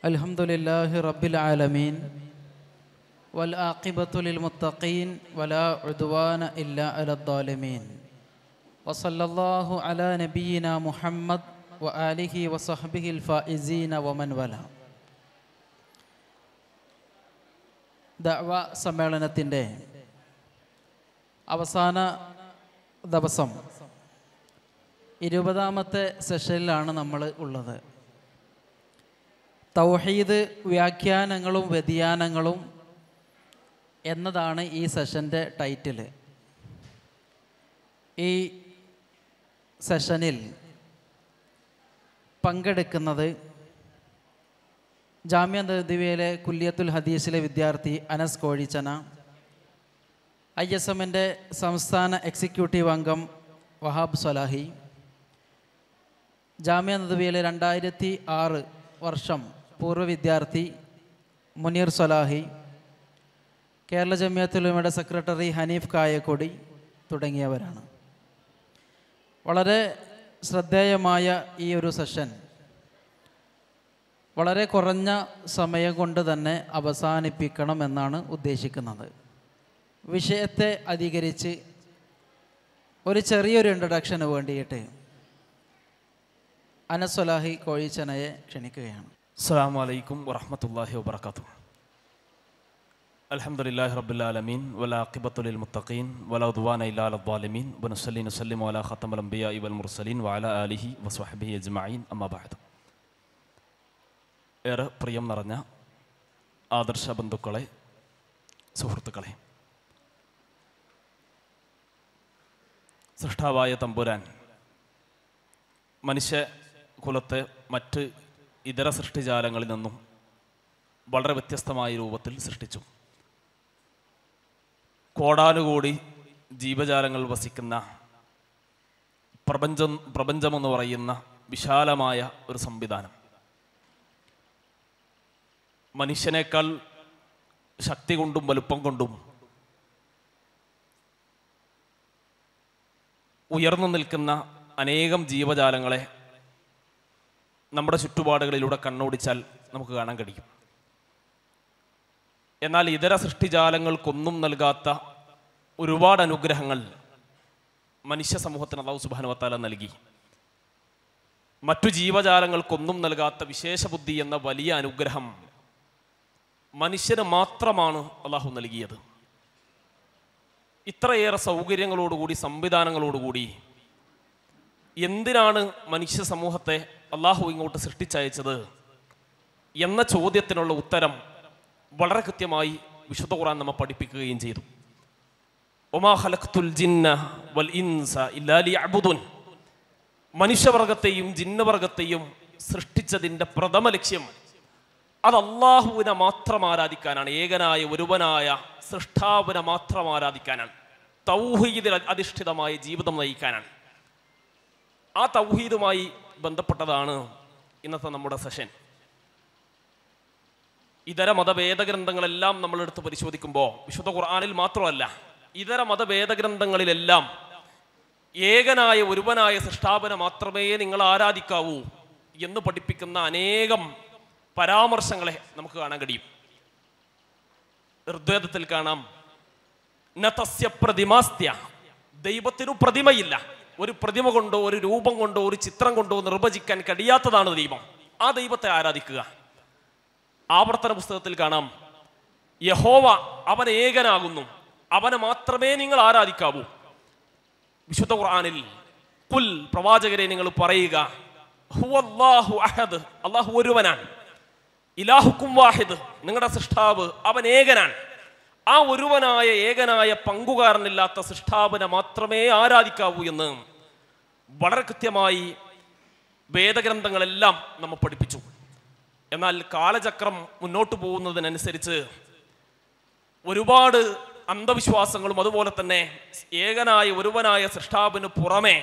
الحمد لله رب العالمين والآقبة للمتقين ولا عدوان إلا على الظالمين وصلى الله على نبينا محمد وآله وصحبه الفائزين ومن ولا ദഅവ സമ്മേളനത്തിൻ്റെ അവസാന ദിവസം ഇരുപതാമത്തെ സെഷനിലാണ് നമ്മൾ ഉള്ളത് തൗഹീദ് വ്യാഖ്യാനങ്ങളും വ്യതിയാനങ്ങളും എന്നതാണ് ഈ സെഷൻ്റെ ടൈറ്റിൽ ഈ സെഷനിൽ പങ്കെടുക്കുന്നത് ജാമ്യ ദിവ്യയിലെ കുല്യത്തുൽ ഹദീസിലെ വിദ്യാർത്ഥി അനസ് കോഴിച്ചന ഐ എസ് എമ്മിൻ്റെ സംസ്ഥാന എക്സിക്യൂട്ടീവ് അംഗം വഹാബ് സലാഹി ജാമ്യ നദവിയിലെ രണ്ടായിരത്തി ആറ് വർഷം പൂർവ്വ വിദ്യാർത്ഥി മുനീർ സൊലാഹി കേരള ജമ്മിയത്തുലമയുടെ സെക്രട്ടറി ഹനീഫ് കായക്കൊടി തുടങ്ങിയവരാണ് വളരെ ശ്രദ്ധേയമായ ഈ ഒരു സെഷൻ വളരെ കുറഞ്ഞ സമയം കൊണ്ട് തന്നെ അവസാനിപ്പിക്കണം എന്നാണ് ഉദ്ദേശിക്കുന്നത് വിഷയത്തെ അധികരിച്ച് ഒരു ചെറിയൊരു ഇൻട്രഡക്ഷന് വേണ്ടിയിട്ട് അനസ്വലാഹി കോഴിച്ചനയെ ക്ഷണിക്കുകയാണ് السلام عليكم ورحمة الله وبركاته الحمد لله رب العالمين ولا عقبة للمتقين ولا عدوان إلا على الظالمين ونصلي نسلم على ختم الأنبياء والمرسلين وعلى آله وصحبه أجمعين أما بعد ഏറെ പ്രിയം നിറഞ്ഞ ആദർശ ബന്ധുക്കളെ സുഹൃത്തുക്കളെ സൃഷ്ടാവായ തമ്പുരാൻ മനുഷ്യ കുലത്തെ മറ്റ് ഇതര സൃഷ്ടിജാലങ്ങളിൽ നിന്നും വളരെ വ്യത്യസ്തമായ രൂപത്തിൽ സൃഷ്ടിച്ചു കോടാനുകൂടി ജീവജാലങ്ങൾ വസിക്കുന്ന പ്രപഞ്ചം പ്രപഞ്ചമെന്ന് പറയുന്ന വിശാലമായ ഒരു സംവിധാനം മനുഷ്യനേക്കാൾ ശക്തി കൊണ്ടും വലുപ്പം കൊണ്ടും ഉയർന്നു നിൽക്കുന്ന അനേകം ജീവജാലങ്ങളെ നമ്മുടെ ചുറ്റുപാടുകളിലൂടെ കണ്ണോടിച്ചാൽ നമുക്ക് കാണാൻ കഴിയും എന്നാൽ ഇതര സൃഷ്ടിജാലങ്ങൾക്കൊന്നും നൽകാത്ത ഒരുപാട് അനുഗ്രഹങ്ങൾ മനുഷ്യ സമൂഹത്തിന് അള്ളാഹു സുബാനുവത്താല നൽകി മറ്റു ജീവജാലങ്ങൾക്കൊന്നും നൽകാത്ത വിശേഷ ബുദ്ധി എന്ന വലിയ അനുഗ്രഹം മനുഷ്യന് മാത്രമാണ് അള്ളാഹു നൽകിയത് ഇത്രയേറെ സൗകര്യങ്ങളോടുകൂടി സംവിധാനങ്ങളോടുകൂടി എന്തിനാണ് മനുഷ്യ സമൂഹത്തെ അള്ളാഹു ഇങ്ങോട്ട് സൃഷ്ടിച്ചയച്ചത് എന്ന ചോദ്യത്തിനുള്ള ഉത്തരം വളരെ കൃത്യമായി വിശുദ്ധ ഖുറാൻ നമ്മെ പഠിപ്പിക്കുകയും ചെയ്തു ഒമാ ജിന്ന വൽ ഇൻസ മനുഷ്യവർഗത്തെയും ജിന്നവർഗത്തെയും സൃഷ്ടിച്ചതിൻ്റെ പ്രഥമ ലക്ഷ്യം അത് അള്ളാഹുവിനെ മാത്രം ആരാധിക്കാനാണ് ഏകനായ ഒരുവനായ സൃഷ്ടാവിനെ മാത്രം ആരാധിക്കാനാണ് തൗഹീദിൽ അധിഷ്ഠിതമായ ജീവിതം നയിക്കാനാണ് ആ തൗഹീദുമായി ബന്ധപ്പെട്ടതാണ് ഇന്നത്തെ നമ്മുടെ സെഷൻ ഇതര മതഭേദഗ്രന്ഥങ്ങളെല്ലാം ഗ്രന്ഥങ്ങളെല്ലാം നമ്മളെടുത്ത് പരിശോധിക്കുമ്പോൾ വിശുദ്ധ ഖുർആാനിൽ മാത്രമല്ല ഇതര മതഭേദഗ്രന്ഥങ്ങളിലെല്ലാം ഏകനായ ഒരുവനായ സൃഷ്ടാപന മാത്രമേ നിങ്ങൾ ആരാധിക്കാവൂ എന്ന് പഠിപ്പിക്കുന്ന അനേകം പരാമർശങ്ങളെ നമുക്ക് കാണാൻ കഴിയും ഋഗ്വേദത്തിൽ കാണാം നതസ്യ പ്രതിമാസ്ത്യ ദൈവത്തിനു പ്രതിമയില്ല ഒരു പ്രതിമ കൊണ്ടോ ഒരു രൂപം കൊണ്ടോ ഒരു ചിത്രം കൊണ്ടോ നിർവചിക്കാൻ കഴിയാത്തതാണ് ദൈവം ആ ദൈവത്തെ ആരാധിക്കുക ആവർത്തന പുസ്തകത്തിൽ കാണാം യഹോവ അവൻ ഏകനാകുന്നു അവനെ മാത്രമേ നിങ്ങൾ ആരാധിക്കാവൂ വിശുദ്ധ ഖുർആാനിൽ കുൽ പ്രവാചകരെ നിങ്ങൾ പറയുക ഹുവല്ലാഹു അഹദ് അള്ളാഹു ഒരുവനാണ് ഇലാഹുക്കും വാഹിദ് നിങ്ങളുടെ സൃഷ്ടാവ് അവൻ ഏകനാണ് ആ ഒരുവനായ ഏകനായ പങ്കുകാരനില്ലാത്ത സൃഷ്ടാവിനെ മാത്രമേ ആരാധിക്കാവൂ എന്ന് വളരെ കൃത്യമായി വേദഗ്രന്ഥങ്ങളെല്ലാം നമ്മൾ പഠിപ്പിച്ചു എന്നാൽ കാലചക്രം മുന്നോട്ട് പോകുന്നതിനനുസരിച്ച് ഒരുപാട് അന്ധവിശ്വാസങ്ങളും അതുപോലെ തന്നെ ഏകനായ ഒരുവനായ സൃഷ്ടാവിന് പുറമെ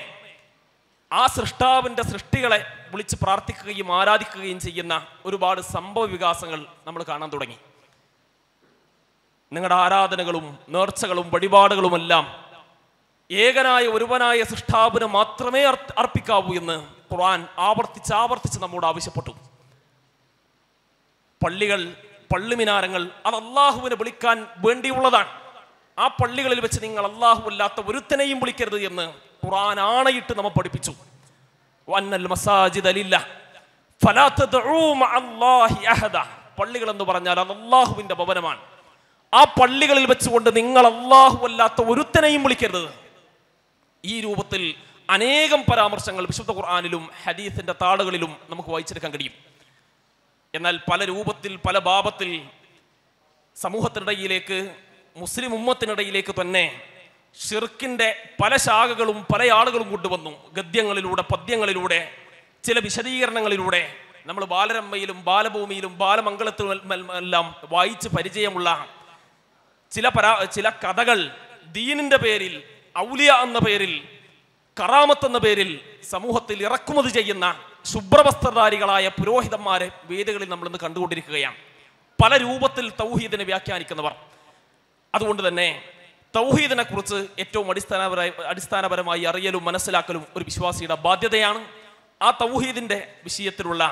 ആ സൃഷ്ടാവിൻ്റെ സൃഷ്ടികളെ വിളിച്ച് പ്രാർത്ഥിക്കുകയും ആരാധിക്കുകയും ചെയ്യുന്ന ഒരുപാട് സംഭവ വികാസങ്ങൾ നമ്മൾ കാണാൻ തുടങ്ങി നിങ്ങളുടെ ആരാധനകളും നേർച്ചകളും വഴിപാടുകളുമെല്ലാം ഏകനായ ഒരുവനായ സൃഷ്ടാവിന് മാത്രമേ അർപ്പിക്കാവൂ എന്ന് ഖുർആൻ ആവർത്തിച്ച് ആവർത്തിച്ച് നമ്മോട് ആവശ്യപ്പെട്ടു പള്ളികൾ പള്ളിമിനാരങ്ങൾ അത് അള്ളാഹുവിനെ വിളിക്കാൻ വേണ്ടിയുള്ളതാണ് ആ പള്ളികളിൽ വെച്ച് നിങ്ങൾ അള്ളാഹു അല്ലാത്ത ഒരുത്തനെയും വിളിക്കരുത് എന്ന് ഖുർആൻ ആണയിട്ട് നമ്മൾ പഠിപ്പിച്ചു വന്നൽ മസാജിദ് അലില്ല പള്ളികൾ എന്ന് പറഞ്ഞാൽ അത് അള്ളാഹുവിന്റെ ഭവനമാണ് ആ പള്ളികളിൽ വെച്ചുകൊണ്ട് നിങ്ങൾ അള്ളാഹു അല്ലാത്ത ഒരുത്തനെയും വിളിക്കരുത് ഈ രൂപത്തിൽ അനേകം പരാമർശങ്ങൾ വിശുദ്ധ ഖുർആാനിലും ഹദീഫിൻ്റെ താളുകളിലും നമുക്ക് വായിച്ചെടുക്കാൻ കഴിയും എന്നാൽ പല രൂപത്തിൽ പല ഭാവത്തിൽ സമൂഹത്തിനിടയിലേക്ക് മുസ്ലിം ഉമ്മത്തിനിടയിലേക്ക് തന്നെ ഷിർക്കിൻ്റെ പല ശാഖകളും പല ആളുകളും കൊണ്ടുവന്നു ഗദ്യങ്ങളിലൂടെ പദ്യങ്ങളിലൂടെ ചില വിശദീകരണങ്ങളിലൂടെ നമ്മൾ ബാലരമ്മയിലും ബാലഭൂമിയിലും ബാലമംഗളത്തിലും എല്ലാം വായിച്ച് പരിചയമുള്ള ചില പരാ ചില കഥകൾ ദീനിൻ്റെ പേരിൽ ഔലിയ എന്ന പേരിൽ കറാമത്ത് എന്ന പേരിൽ സമൂഹത്തിൽ ഇറക്കുമതി ചെയ്യുന്ന ശുഭ്രവസ്ത്രധാരികളായ പുരോഹിതന്മാരെ വേദികളിൽ നമ്മൾ ഇന്ന് കണ്ടുകൊണ്ടിരിക്കുകയാണ് പല രൂപത്തിൽ തൗഹീദിനെ വ്യാഖ്യാനിക്കുന്നവർ അതുകൊണ്ട് തന്നെ തൗഹീദിനെ കുറിച്ച് ഏറ്റവും അടിസ്ഥാനപരമായി അടിസ്ഥാനപരമായി അറിയലും മനസ്സിലാക്കലും ഒരു വിശ്വാസിയുടെ ബാധ്യതയാണ് ആ തൗഹീദിൻ്റെ വിഷയത്തിലുള്ള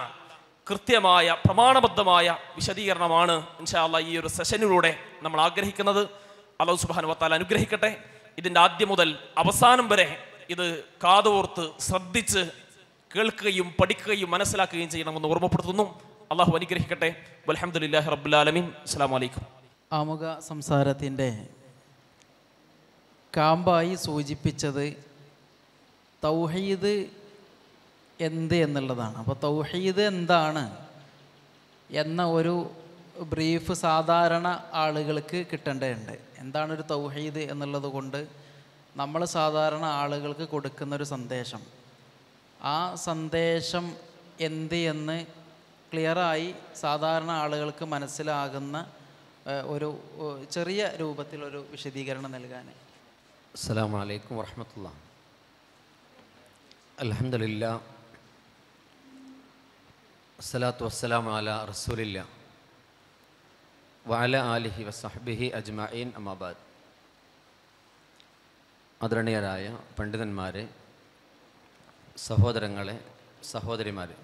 കൃത്യമായ പ്രമാണബദ്ധമായ വിശദീകരണമാണ് ഇൻഷാല്ല ഈ ഒരു സെഷനിലൂടെ നമ്മൾ ആഗ്രഹിക്കുന്നത് അള്ളാഹു വത്താൽ അനുഗ്രഹിക്കട്ടെ ഇതിൻ്റെ ആദ്യം മുതൽ അവസാനം വരെ ഇത് കാതോർത്ത് ശ്രദ്ധിച്ച് കേൾക്കുകയും പഠിക്കുകയും മനസ്സിലാക്കുകയും ചെയ്യണമെന്ന് ഓർമ്മപ്പെടുത്തുന്നു അള്ളാഹു അനുഗ്രഹിക്കട്ടെ അലഹമുല്ലാഹി റബുലാലമീൻ അസ്സാം വലൈക്കും ആമുഖ സംസാരത്തിൻ്റെ കാമ്പായി സൂചിപ്പിച്ചത് തൗഹീദ് എന്ത് എന്നുള്ളതാണ് അപ്പോൾ തൗഹീദ് എന്താണ് എന്ന ഒരു ബ്രീഫ് സാധാരണ ആളുകൾക്ക് കിട്ടേണ്ടതുണ്ട് എന്താണ് ഒരു തൗഹീദ് എന്നുള്ളത് കൊണ്ട് നമ്മൾ സാധാരണ ആളുകൾക്ക് കൊടുക്കുന്നൊരു സന്ദേശം ആ സന്ദേശം എന്ത് എന്ന് ക്ലിയറായി സാധാരണ ആളുകൾക്ക് മനസ്സിലാകുന്ന ഒരു ചെറിയ രൂപത്തിലൊരു വിശദീകരണം നൽകാൻ അസ്സാം വലൈക്കും അലഹമില്ല അസ്സലാത്തു വസ്സലാം അല റസൂലില്ല വാല ആലിഹി വസഹബിഹി അജ്മഈൻ അമാബാദ് ആദരണീയരായ പണ്ഡിതന്മാരെ സഹോദരങ്ങളെ സഹോദരിമാരെ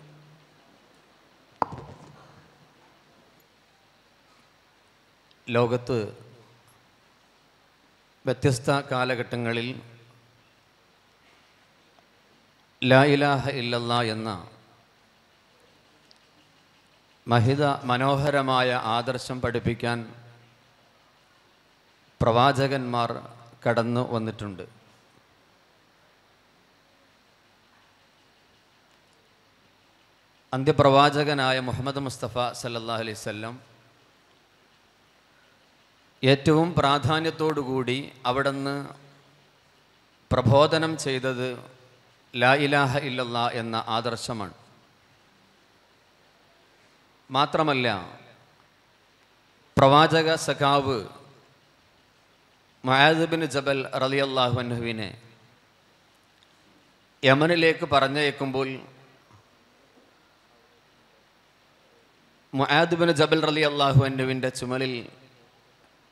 ലോകത്ത് വ്യത്യസ്ത കാലഘട്ടങ്ങളിൽ ലാ ഇലാഹ ഇല്ലല്ല എന്ന മഹിത മനോഹരമായ ആദർശം പഠിപ്പിക്കാൻ പ്രവാചകന്മാർ കടന്നു വന്നിട്ടുണ്ട് അന്ത്യപ്രവാചകനായ മുഹമ്മദ് മുസ്തഫ സല്ലാ അലൈവല്ലം ഏറ്റവും പ്രാധാന്യത്തോടുകൂടി അവിടുന്ന് പ്രബോധനം ചെയ്തത് ലാ ഇലാഹ ഇല്ലല്ലാ എന്ന ആദർശമാണ് മാത്രമല്ല പ്രവാചക സഖാവ് മയാദബിൻ ജബൽ റലി അള്ളാഹുവിനെ യമനിലേക്ക് പറഞ്ഞയക്കുമ്പോൾ മയാദബിൻ ജബൽ റലി അള്ളാഹുവിൻ്റെ ചുമലിൽ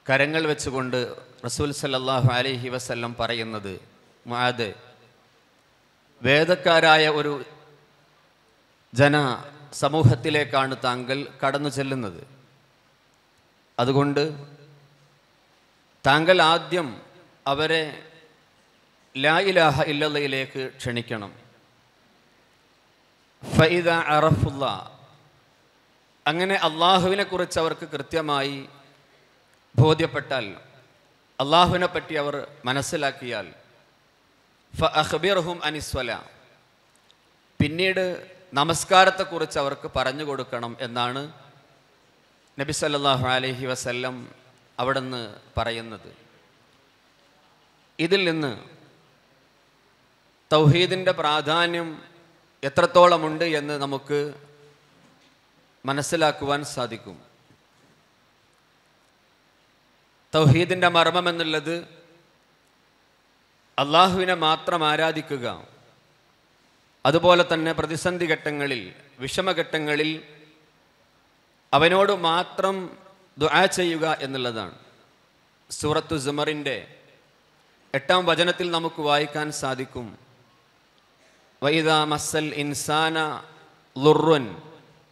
കരങ്ങൾ വെച്ചുകൊണ്ട് റസൂൽ സല്ലാഹു അലഹി വസ്ല്ലം പറയുന്നത് മയാദ് വേദക്കാരായ ഒരു ജന സമൂഹത്തിലേക്കാണ് താങ്കൾ കടന്നു ചെല്ലുന്നത് അതുകൊണ്ട് താങ്കൾ ആദ്യം അവരെ ലാ ഇലാഹ ഇല്ലയിലേക്ക് ക്ഷണിക്കണം ഫൈദ അറഫുല്ല അങ്ങനെ അള്ളാഹുവിനെ കുറിച്ച് അവർക്ക് കൃത്യമായി ബോധ്യപ്പെട്ടാൽ അള്ളാഹുവിനെ പറ്റി അവർ മനസ്സിലാക്കിയാൽ ഫ അഹ്ബിർഹും അനിസ്വല പിന്നീട് നമസ്കാരത്തെക്കുറിച്ച് അവർക്ക് പറഞ്ഞു കൊടുക്കണം എന്നാണ് നബി സല്ലാഹു അലഹി വസല്ലം അവിടുന്ന് പറയുന്നത് ഇതിൽ നിന്ന് തൗഹീദിൻ്റെ പ്രാധാന്യം എത്രത്തോളമുണ്ട് എന്ന് നമുക്ക് മനസ്സിലാക്കുവാൻ സാധിക്കും തൗഹീദിൻ്റെ മർമ്മം എന്നുള്ളത് അള്ളാഹുവിനെ മാത്രം ആരാധിക്കുക അതുപോലെ തന്നെ പ്രതിസന്ധി ഘട്ടങ്ങളിൽ വിഷമഘട്ടങ്ങളിൽ അവനോട് മാത്രം ദുആ ചെയ്യുക എന്നുള്ളതാണ് സൂറത്തു ജുമറിൻ്റെ എട്ടാം വചനത്തിൽ നമുക്ക് വായിക്കാൻ സാധിക്കും വൈദ മസ്സൽ ഇൻസാന ലുറുൻ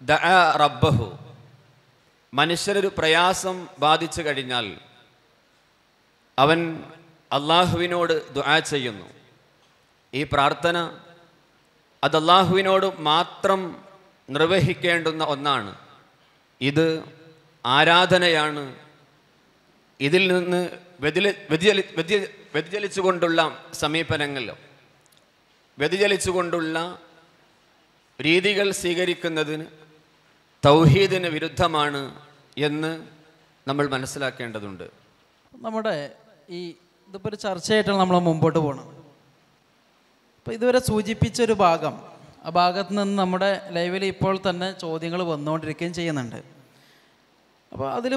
ദ റബ്ബഹു മനുഷ്യരൊരു പ്രയാസം ബാധിച്ചു കഴിഞ്ഞാൽ അവൻ അള്ളാഹുവിനോട് ദുആ ചെയ്യുന്നു ഈ പ്രാർത്ഥന അത് അള്ളാഹുവിനോട് മാത്രം നിർവഹിക്കേണ്ടുന്ന ഒന്നാണ് ഇത് ആരാധനയാണ് ഇതിൽ നിന്ന് വ്യതില വ്യതിചലി കൊണ്ടുള്ള വ്യതിചലിച്ചുകൊണ്ടുള്ള സമീപനങ്ങളിലോ വ്യതിചലിച്ചുകൊണ്ടുള്ള രീതികൾ സ്വീകരിക്കുന്നതിന് തൗഹീദിന് വിരുദ്ധമാണ് എന്ന് നമ്മൾ മനസ്സിലാക്കേണ്ടതുണ്ട് നമ്മുടെ ഈ ഇതിപ്പോൾ ഒരു ചർച്ചയായിട്ടാണ് നമ്മൾ മുമ്പോട്ട് പോകുന്നത് അപ്പോൾ ഇതുവരെ സൂചിപ്പിച്ചൊരു ഭാഗം ആ ഭാഗത്ത് നിന്ന് നമ്മുടെ ലൈവിൽ ഇപ്പോൾ തന്നെ ചോദ്യങ്ങൾ വന്നുകൊണ്ടിരിക്കുകയും ചെയ്യുന്നുണ്ട് അപ്പോൾ അതിൽ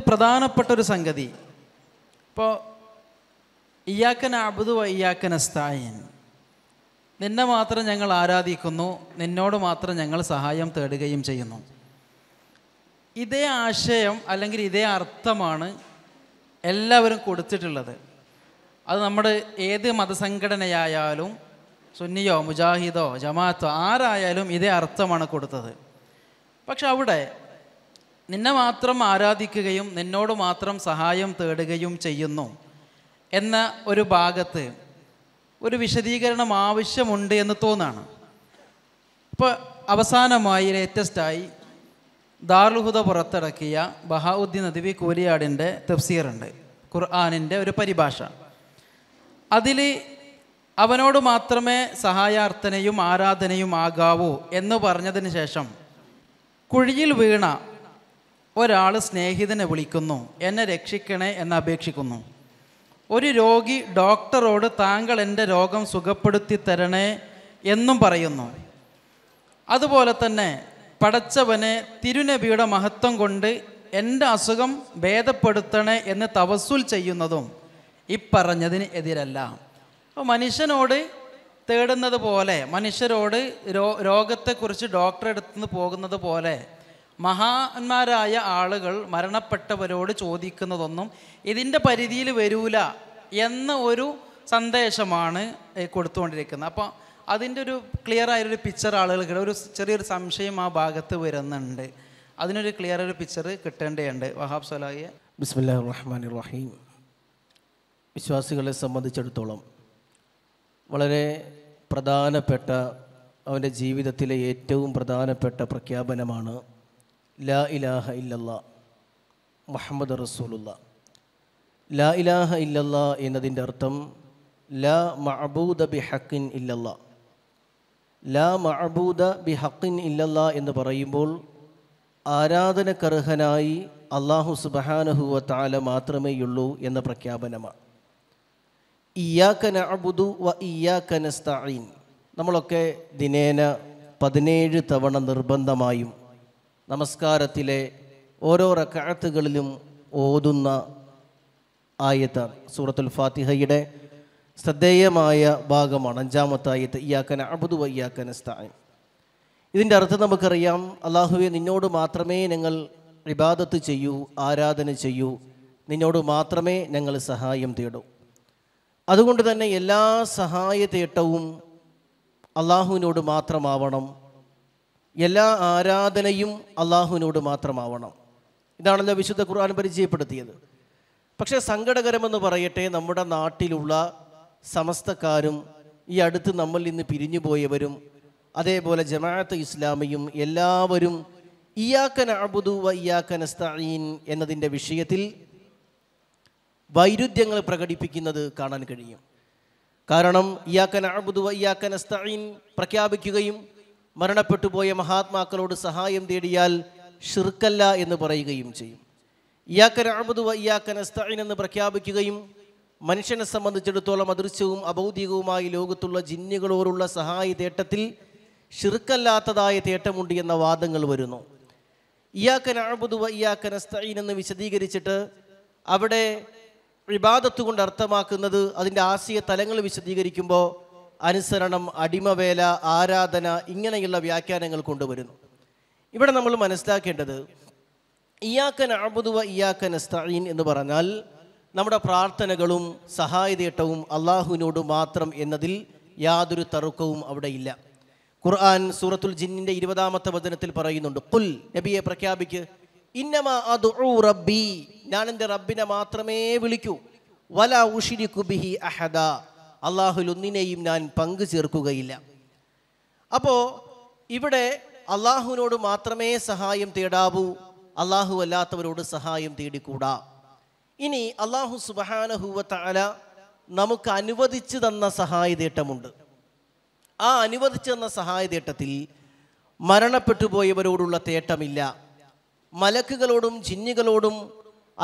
ഒരു സംഗതി ഇപ്പോൾ ഇയാക്കൻ അബുദു ഇയാക്കനസ്തായൻ നിന്നെ മാത്രം ഞങ്ങൾ ആരാധിക്കുന്നു നിന്നോട് മാത്രം ഞങ്ങൾ സഹായം തേടുകയും ചെയ്യുന്നു ഇതേ ആശയം അല്ലെങ്കിൽ ഇതേ അർത്ഥമാണ് എല്ലാവരും കൊടുത്തിട്ടുള്ളത് അത് നമ്മുടെ ഏത് മതസംഘടനയായാലും സുന്നിയോ മുജാഹിദോ ജമാഅത്തോ ആരായാലും ഇതേ അർത്ഥമാണ് കൊടുത്തത് പക്ഷെ അവിടെ നിന്നെ മാത്രം ആരാധിക്കുകയും നിന്നോട് മാത്രം സഹായം തേടുകയും ചെയ്യുന്നു എന്ന ഒരു ഭാഗത്ത് ഒരു വിശദീകരണം ആവശ്യമുണ്ട് എന്ന് തോന്നാണ് ഇപ്പോൾ അവസാനമായി ലേറ്റസ്റ്റായി ദാർലുഹുദ പുറത്തിറക്കിയ ബഹാഉദ്ദീൻ നദിവി കൂലിയാടിൻ്റെ തഫ്സീറുണ്ട് ഖുർആാനിൻ്റെ ഒരു പരിഭാഷ അതിൽ അവനോട് മാത്രമേ സഹായാർത്ഥനയും ആരാധനയും ആകാവൂ എന്ന് പറഞ്ഞതിന് ശേഷം കുഴിയിൽ വീണ ഒരാൾ സ്നേഹിതനെ വിളിക്കുന്നു എന്നെ രക്ഷിക്കണേ എന്ന് അപേക്ഷിക്കുന്നു ഒരു രോഗി ഡോക്ടറോട് താങ്കൾ എൻ്റെ രോഗം സുഖപ്പെടുത്തി തരണേ എന്നും പറയുന്നു അതുപോലെ തന്നെ പടച്ചവനെ തിരുനബിയുടെ മഹത്വം കൊണ്ട് എൻ്റെ അസുഖം ഭേദപ്പെടുത്തണേ എന്ന് തവസൂൽ ചെയ്യുന്നതും ഇപ്പറഞ്ഞതിന് എതിരല്ല അപ്പോൾ മനുഷ്യനോട് തേടുന്നത് പോലെ മനുഷ്യരോട് രോ രോഗത്തെക്കുറിച്ച് ഡോക്ടറെ അടുത്തുനിന്ന് പോകുന്നത് പോലെ മഹാന്മാരായ ആളുകൾ മരണപ്പെട്ടവരോട് ചോദിക്കുന്നതൊന്നും ഇതിൻ്റെ പരിധിയിൽ വരൂല എന്ന ഒരു സന്ദേശമാണ് കൊടുത്തുകൊണ്ടിരിക്കുന്നത് അപ്പോൾ അതിൻ്റെ ഒരു ക്ലിയർ ആയൊരു പിക്ചർ ആളുകൾക്ക് ഒരു ചെറിയൊരു സംശയം ആ ഭാഗത്ത് വരുന്നുണ്ട് അതിനൊരു ക്ലിയർ ഒരു പിക്ചർ കിട്ടേണ്ടതുണ്ട് വഹാബ് സലാഹിയ ബിസ്മില്ലാ റഹ്മാൻ റഹീം വിശ്വാസികളെ സംബന്ധിച്ചിടത്തോളം വളരെ പ്രധാനപ്പെട്ട അവൻ്റെ ജീവിതത്തിലെ ഏറ്റവും പ്രധാനപ്പെട്ട പ്രഖ്യാപനമാണ് ലാ ഇലാഹ ഇല്ല മുഹമ്മദ് റസൂലുള്ള ലാ ഇലാഹ ഇല്ല എന്നതിൻ്റെ അർത്ഥം ലാ മഅബൂദ ബി ഹക്കിൻ ഇല്ല ലാ മഅബൂദ ബി ഹക്കിൻ ഇല്ല എന്ന് പറയുമ്പോൾ ആരാധനക്കർഹനായി അള്ളാഹു സുബഹാനഹുവ താല മാത്രമേയുള്ളൂ എന്ന പ്രഖ്യാപനമാണ് ഇയാക്കന അബുദു വ ഇയാക്കനസ്തീൻ നമ്മളൊക്കെ ദിനേന പതിനേഴ് തവണ നിർബന്ധമായും നമസ്കാരത്തിലെ ഓരോ റക്കാത്തുകളിലും ഓതുന്ന ആയത്ത് സൂറത്തുൽ ഫാത്തിഹയുടെ ശ്രദ്ധേയമായ ഭാഗമാണ് അഞ്ചാമത്തെ ആയത്ത് ഇയാക്കന അബുദു വ ഇയാക്കനസ്തീൻ ഇതിൻ്റെ അർത്ഥം നമുക്കറിയാം അള്ളാഹുവെ നിന്നോട് മാത്രമേ ഞങ്ങൾ ഇബാദത്ത് ചെയ്യൂ ആരാധന ചെയ്യൂ നിന്നോട് മാത്രമേ ഞങ്ങൾ സഹായം തേടൂ അതുകൊണ്ട് തന്നെ എല്ലാ സഹായ തേട്ടവും അള്ളാഹുവിനോട് മാത്രമാവണം എല്ലാ ആരാധനയും അള്ളാഹുവിനോട് മാത്രമാവണം ഇതാണല്ലോ വിശുദ്ധ ഖുർആൻ പരിചയപ്പെടുത്തിയത് പക്ഷേ സങ്കടകരമെന്ന് പറയട്ടെ നമ്മുടെ നാട്ടിലുള്ള സമസ്തക്കാരും ഈ അടുത്ത് നമ്മൾ ഇന്ന് പിരിഞ്ഞു പോയവരും അതേപോലെ ജമാഅത്ത് ഇസ്ലാമിയും എല്ലാവരും ഇയാക്കൻ അബുദു വ ഇയാക്കൻ അസ്തീൻ എന്നതിൻ്റെ വിഷയത്തിൽ വൈരുദ്ധ്യങ്ങൾ പ്രകടിപ്പിക്കുന്നത് കാണാൻ കഴിയും കാരണം ഇയാക്കൻ അബുദു ഇയാക്കൻ അസ്തീൻ പ്രഖ്യാപിക്കുകയും മരണപ്പെട്ടുപോയ മഹാത്മാക്കളോട് സഹായം തേടിയാൽ ഷിർക്കല്ല എന്ന് പറയുകയും ചെയ്യും ഇയാക്കൻ അബുദു ഇയാക്കൻ അസ്തീൻ എന്ന് പ്രഖ്യാപിക്കുകയും മനുഷ്യനെ സംബന്ധിച്ചിടത്തോളം അദൃശ്യവും അബൗദ്ധികവുമായി ലോകത്തുള്ള ജിന്നുകളോടുള്ള സഹായ തേട്ടത്തിൽ ഷിർക്കല്ലാത്തതായ തേട്ടമുണ്ട് എന്ന വാദങ്ങൾ വരുന്നു ഇയാക്കൻ അഴുബുദു ഇയാക്കൻ അസ്തീൻ എന്ന് വിശദീകരിച്ചിട്ട് അവിടെ വിവാദത്ത് കൊണ്ട് അർത്ഥമാക്കുന്നത് അതിൻ്റെ ആശയ തലങ്ങൾ വിശദീകരിക്കുമ്പോൾ അനുസരണം അടിമവേല ആരാധന ഇങ്ങനെയുള്ള വ്യാഖ്യാനങ്ങൾ കൊണ്ടുവരുന്നു ഇവിടെ നമ്മൾ മനസ്സിലാക്കേണ്ടത് ഇയാക്കൻ അബുദുവ ഇയാക്കൻ അസ്തീൻ എന്ന് പറഞ്ഞാൽ നമ്മുടെ പ്രാർത്ഥനകളും സഹായതേട്ടവും അള്ളാഹുവിനോട് മാത്രം എന്നതിൽ യാതൊരു തർക്കവും അവിടെയില്ല ഖുർആൻ സൂറത്തുൽ ജിന്നിൻ്റെ ഇരുപതാമത്തെ വചനത്തിൽ പറയുന്നുണ്ട് കുൽ നബിയെ പ്രഖ്യാപിക്ക് ഇന്നമാ അദുഉ റബ്ബി ഞാൻ എൻ്റെ റബ്ബിനെ മാത്രമേ വിളിക്കൂ വല ഉഷിരി ബിഹി അഹദ അള്ളാഹുൽ ഒന്നിനെയും ഞാൻ പങ്കു ചേർക്കുകയില്ല അപ്പോൾ ഇവിടെ അള്ളാഹുവിനോട് മാത്രമേ സഹായം തേടാവൂ അള്ളാഹു അല്ലാത്തവരോട് സഹായം തേടിക്കൂടാ ഇനി അള്ളാഹു സുബാനഹുവല നമുക്ക് അനുവദിച്ചു തന്ന സഹായതേട്ടമുണ്ട് ആ അനുവദിച്ചു തന്ന സഹായതേട്ടത്തിൽ പോയവരോടുള്ള തേട്ടമില്ല മലക്കുകളോടും ജിന്നുകളോടും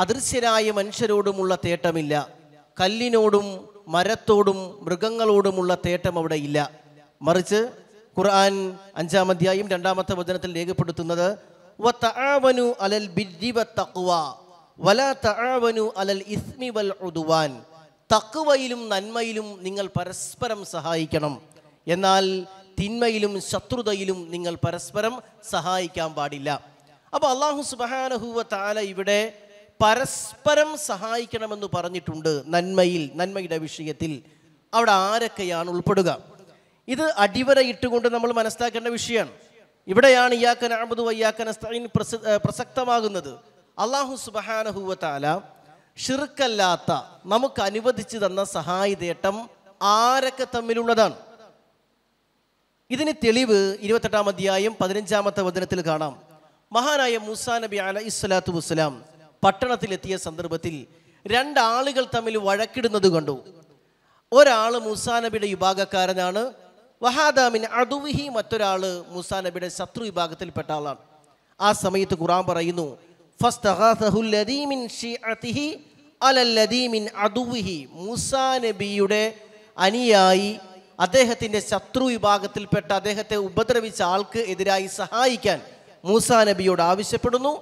അദൃശ്യരായ മനുഷ്യരോടുമുള്ള തേട്ടമില്ല കല്ലിനോടും മരത്തോടും മൃഗങ്ങളോടുമുള്ള തേട്ടം അവിടെ ഇല്ല മറിച്ച് ഖുർആൻ അഞ്ചാം അധ്യായം രണ്ടാമത്തെ വചനത്തിൽ രേഖപ്പെടുത്തുന്നത് അലൽ അലൽ ഇസ്മി വൽ തക്കുവയിലും നന്മയിലും നിങ്ങൾ പരസ്പരം സഹായിക്കണം എന്നാൽ തിന്മയിലും ശത്രുതയിലും നിങ്ങൾ പരസ്പരം സഹായിക്കാൻ പാടില്ല അപ്പോൾ അള്ളാഹു സുബഹാനഹൂവ താല ഇവിടെ പരസ്പരം സഹായിക്കണമെന്ന് പറഞ്ഞിട്ടുണ്ട് നന്മയിൽ നന്മയുടെ വിഷയത്തിൽ അവിടെ ആരൊക്കെയാണ് ഉൾപ്പെടുക ഇത് അടിവര ഇട്ടുകൊണ്ട് നമ്മൾ മനസ്സിലാക്കേണ്ട വിഷയമാണ് ഇവിടെയാണ് ഇയാക്കൻ അഹമ്മദ് വയ്യാക്കൻ അസ്തൈൻ പ്രസക്തമാകുന്നത് അള്ളാഹു സുബഹാനഹൂവ താല ഷിർക്കല്ലാത്ത നമുക്ക് അനുവദിച്ചു തന്ന സഹായ നേട്ടം ആരൊക്കെ തമ്മിലുള്ളതാണ് ഇതിന് തെളിവ് ഇരുപത്തെട്ടാം അധ്യായം പതിനഞ്ചാമത്തെ വചനത്തിൽ കാണാം മഹാനായ മൂസാ നബി അല ഇസ്ലാത്തു വസ്സലാം പട്ടണത്തിലെത്തിയ സന്ദർഭത്തിൽ രണ്ടാളുകൾ തമ്മിൽ വഴക്കിടുന്നത് കണ്ടു ഒരാൾ മൂസാ നബിയുടെ വിഭാഗക്കാരനാണ് വഹാദാമിൻ അതുവിഹി മറ്റൊരാൾ മൂസാ നബിയുടെ ശത്രു വിഭാഗത്തിൽപ്പെട്ട ആളാണ് ആ സമയത്ത് ഖുറാൻ പറയുന്നു മൂസാ നബിയുടെ അനിയായി അദ്ദേഹത്തിൻ്റെ ശത്രു വിഭാഗത്തിൽപ്പെട്ട അദ്ദേഹത്തെ ഉപദ്രവിച്ച ആൾക്ക് എതിരായി സഹായിക്കാൻ മൂസാ നബിയോട് ആവശ്യപ്പെടുന്നു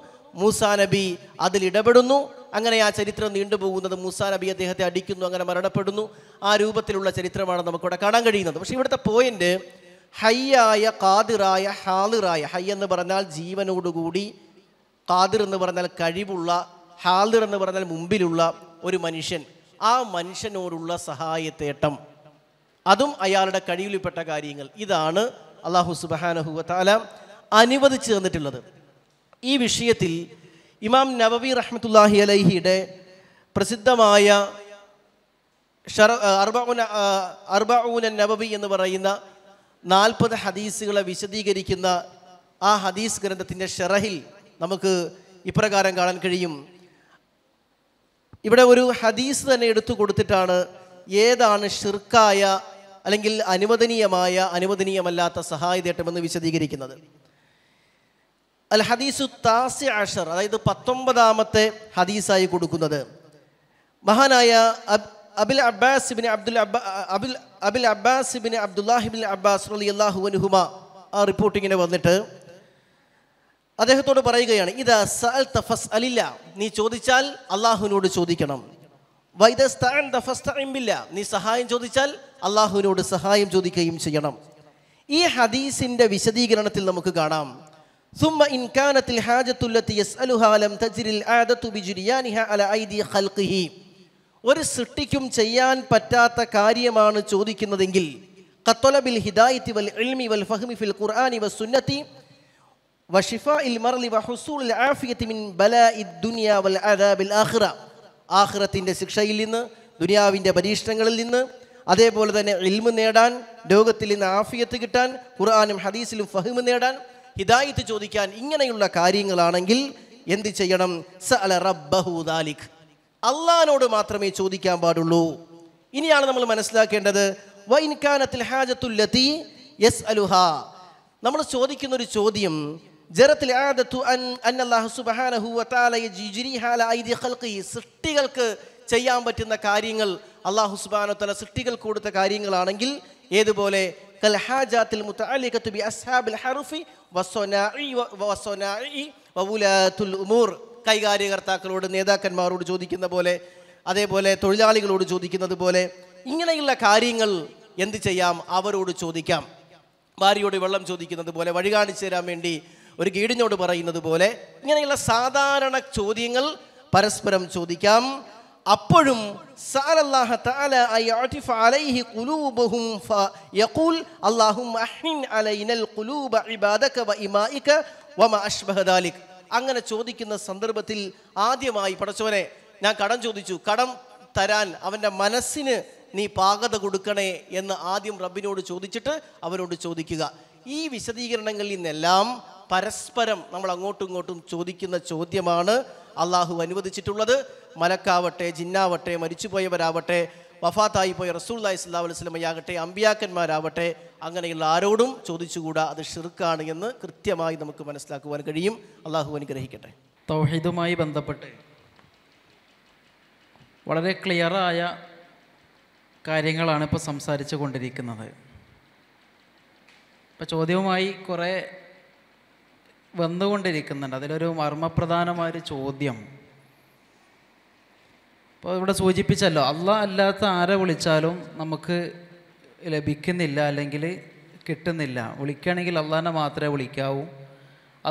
മൂസാ നബി അതിലിടപെടുന്നു അങ്ങനെ ആ ചരിത്രം നീണ്ടുപോകുന്നത് മൂസാ നബി അദ്ദേഹത്തെ അടിക്കുന്നു അങ്ങനെ മരണപ്പെടുന്നു ആ രൂപത്തിലുള്ള ചരിത്രമാണ് നമുക്കിവിടെ കാണാൻ കഴിയുന്നത് പക്ഷേ ഇവിടുത്തെ പോയിന്റ് ഹയ്യായ കാതിറായ ഹാളിറായ ഹൈ എന്ന് പറഞ്ഞാൽ ജീവനോടുകൂടി കാതിർ എന്ന് പറഞ്ഞാൽ കഴിവുള്ള ഹാളിർ എന്ന് പറഞ്ഞാൽ മുമ്പിലുള്ള ഒരു മനുഷ്യൻ ആ മനുഷ്യനോടുള്ള സഹായത്തേട്ടം അതും അയാളുടെ കഴിവിൽപ്പെട്ട കാര്യങ്ങൾ ഇതാണ് അള്ളാഹു സുബാനഹുവത്താല അനുവദിച്ചു തന്നിട്ടുള്ളത് ഈ വിഷയത്തിൽ ഇമാം നവബി റഹ്മത്തുല്ലാഹി അലൈഹിയുടെ പ്രസിദ്ധമായ ഷറ അർബഊന അർബഊന നബവി എന്ന് പറയുന്ന നാൽപ്പത് ഹദീസുകളെ വിശദീകരിക്കുന്ന ആ ഹദീസ് ഗ്രന്ഥത്തിൻ്റെ ഷെറഹിൽ നമുക്ക് ഇപ്രകാരം കാണാൻ കഴിയും ഇവിടെ ഒരു ഹദീസ് തന്നെ എടുത്തു കൊടുത്തിട്ടാണ് ഏതാണ് ഷിർക്കായ അല്ലെങ്കിൽ അനുവദനീയമായ അനുവദനീയമല്ലാത്ത സഹായതേട്ടമെന്ന് വിശദീകരിക്കുന്നത് അൽ ഹദീസു താസി അഷർ അതായത് പത്തൊമ്പതാമത്തെ ഹദീസായി കൊടുക്കുന്നത് മഹാനായ അബിൽ അബ്ബാസ് ബിൻ അബ്ദുൽ അബിൽ അബിൽ അബ്ബാസ് ബിൻ അബ്ദുല്ലാഹിബിൻ അബ്ബാസ് അലി അള്ളാഹു അനുഹുമ ആ റിപ്പോർട്ടിങ്ങിനെ വന്നിട്ട് അദ്ദേഹത്തോട് പറയുകയാണ് ഇത് സൽ തഫസ് അലില്ല നീ ചോദിച്ചാൽ അള്ളാഹുവിനോട് ചോദിക്കണം വൈദസ്താൻ നീ സഹായം ചോദിച്ചാൽ അള്ളാഹുവിനോട് സഹായം ചോദിക്കുകയും ചെയ്യണം ഈ ഹദീസിൻ്റെ വിശദീകരണത്തിൽ നമുക്ക് കാണാം ثم إن كانت الحاجة التي يسألها لم تجر العادة بجريانها على أيدي خلقه ഒരു സൃഷ്ടിക്കും ചെയ്യാൻ പറ്റാത്ത കാര്യമാണ് ചോദിക്കുന്നതെങ്കിൽ കത്തൊലബിൽ ഹിദായത്തി വൽ ഇൽമി വൽ ഫഹ്മി ഫിൽ ഖുർആനി വ സുന്നത്തി വ ഷിഫാ ഇൽ മർലി വ ഹുസൂൽ ആഫിയത്തി മിൻ ബലാ ഇദ് വൽ അദാബിൽ ആഖിറ ആഖിറത്തിൻ്റെ ശിക്ഷയിൽ നിന്ന് ദുനിയാവിൻ്റെ പരീക്ഷണങ്ങളിൽ നിന്ന് അതേപോലെ തന്നെ ഇൽമ് നേടാൻ ലോകത്തിൽ നിന്ന് ആഫിയത്ത് കിട്ടാൻ ഖുർആാനും ഹദീസിലും ഫഹിമ് നേടാൻ ഹിദായത്ത് ചോദിക്കാൻ ഇങ്ങനെയുള്ള കാര്യങ്ങളാണെങ്കിൽ എന്ത് ചെയ്യണം സ അല റബ്ബഹു ദാലിഖ് അള്ളഹാനോട് മാത്രമേ ചോദിക്കാൻ പാടുള്ളൂ ഇനിയാണ് നമ്മൾ മനസ്സിലാക്കേണ്ടത് വൈൻകാനത്തിൽ ഹാജത്തുല്ലത്തി എസ് അലുഹ നമ്മൾ ചോദിക്കുന്ന ഒരു ചോദ്യം ജറത്തിൽ അൻ അല്ലാഹു ഐദി ഖൽഖി സൃഷ്ടികൾക്ക് ചെയ്യാൻ പറ്റുന്ന കാര്യങ്ങൾ അള്ളാഹു സുബാന സൃഷ്ടികൾ കൊടുത്ത കാര്യങ്ങളാണെങ്കിൽ ഏതുപോലെ കൽഹാജാത്തിൽ ബി അസ്ഹാബിൽ ഉമൂർ കൈകാര്യകർത്താക്കളോട് നേതാക്കന്മാരോട് ചോദിക്കുന്ന പോലെ അതേപോലെ തൊഴിലാളികളോട് ചോദിക്കുന്നത് പോലെ ഇങ്ങനെയുള്ള കാര്യങ്ങൾ എന്ത് ചെയ്യാം അവരോട് ചോദിക്കാം ഭാര്യയോട് വെള്ളം ചോദിക്കുന്നത് പോലെ വഴി കാണിച്ചു തരാൻ വേണ്ടി ഒരു ഗീഡിനോട് പറയുന്നത് പോലെ ഇങ്ങനെയുള്ള സാധാരണ ചോദ്യങ്ങൾ പരസ്പരം ചോദിക്കാം അപ്പോഴും അങ്ങനെ ചോദിക്കുന്ന സന്ദർഭത്തിൽ ആദ്യമായി പടച്ചോനെ ഞാൻ കടം ചോദിച്ചു കടം തരാൻ അവൻ്റെ മനസ്സിന് നീ പാകത കൊടുക്കണേ എന്ന് ആദ്യം റബ്ബിനോട് ചോദിച്ചിട്ട് അവനോട് ചോദിക്കുക ഈ വിശദീകരണങ്ങളിൽ നിന്നെല്ലാം പരസ്പരം നമ്മൾ അങ്ങോട്ടും ഇങ്ങോട്ടും ചോദിക്കുന്ന ചോദ്യമാണ് അള്ളാഹു അനുവദിച്ചിട്ടുള്ളത് മലക്കാവട്ടെ ജിന്നാവട്ടെ മരിച്ചുപോയവരാവട്ടെ വഫാത്തായി പോയ റസൂല്ലാ സ്വല്ലാ അലുസ്ലമയാകട്ടെ അമ്പിയാക്കന്മാരാവട്ടെ അങ്ങനെയുള്ള ആരോടും ചോദിച്ചുകൂടാ അത് ഷിർക്കാണ് എന്ന് കൃത്യമായി നമുക്ക് മനസ്സിലാക്കുവാൻ കഴിയും അള്ളാഹു അനുഗ്രഹിക്കട്ടെ തൗഹീദുമായി ബന്ധപ്പെട്ട് വളരെ ക്ലിയറായ കാര്യങ്ങളാണ് ഇപ്പോൾ സംസാരിച്ചു കൊണ്ടിരിക്കുന്നത് ഇപ്പോൾ ചോദ്യവുമായി കുറേ വന്നുകൊണ്ടിരിക്കുന്നുണ്ട് അതിലൊരു മർമ്മപ്രധാനമായൊരു ചോദ്യം അപ്പോൾ ഇവിടെ സൂചിപ്പിച്ചല്ലോ അള്ളാഹ് അല്ലാത്ത ആരെ വിളിച്ചാലും നമുക്ക് ലഭിക്കുന്നില്ല അല്ലെങ്കിൽ കിട്ടുന്നില്ല വിളിക്കുകയാണെങ്കിൽ അള്ളാഹിനെ മാത്രമേ വിളിക്കാവൂ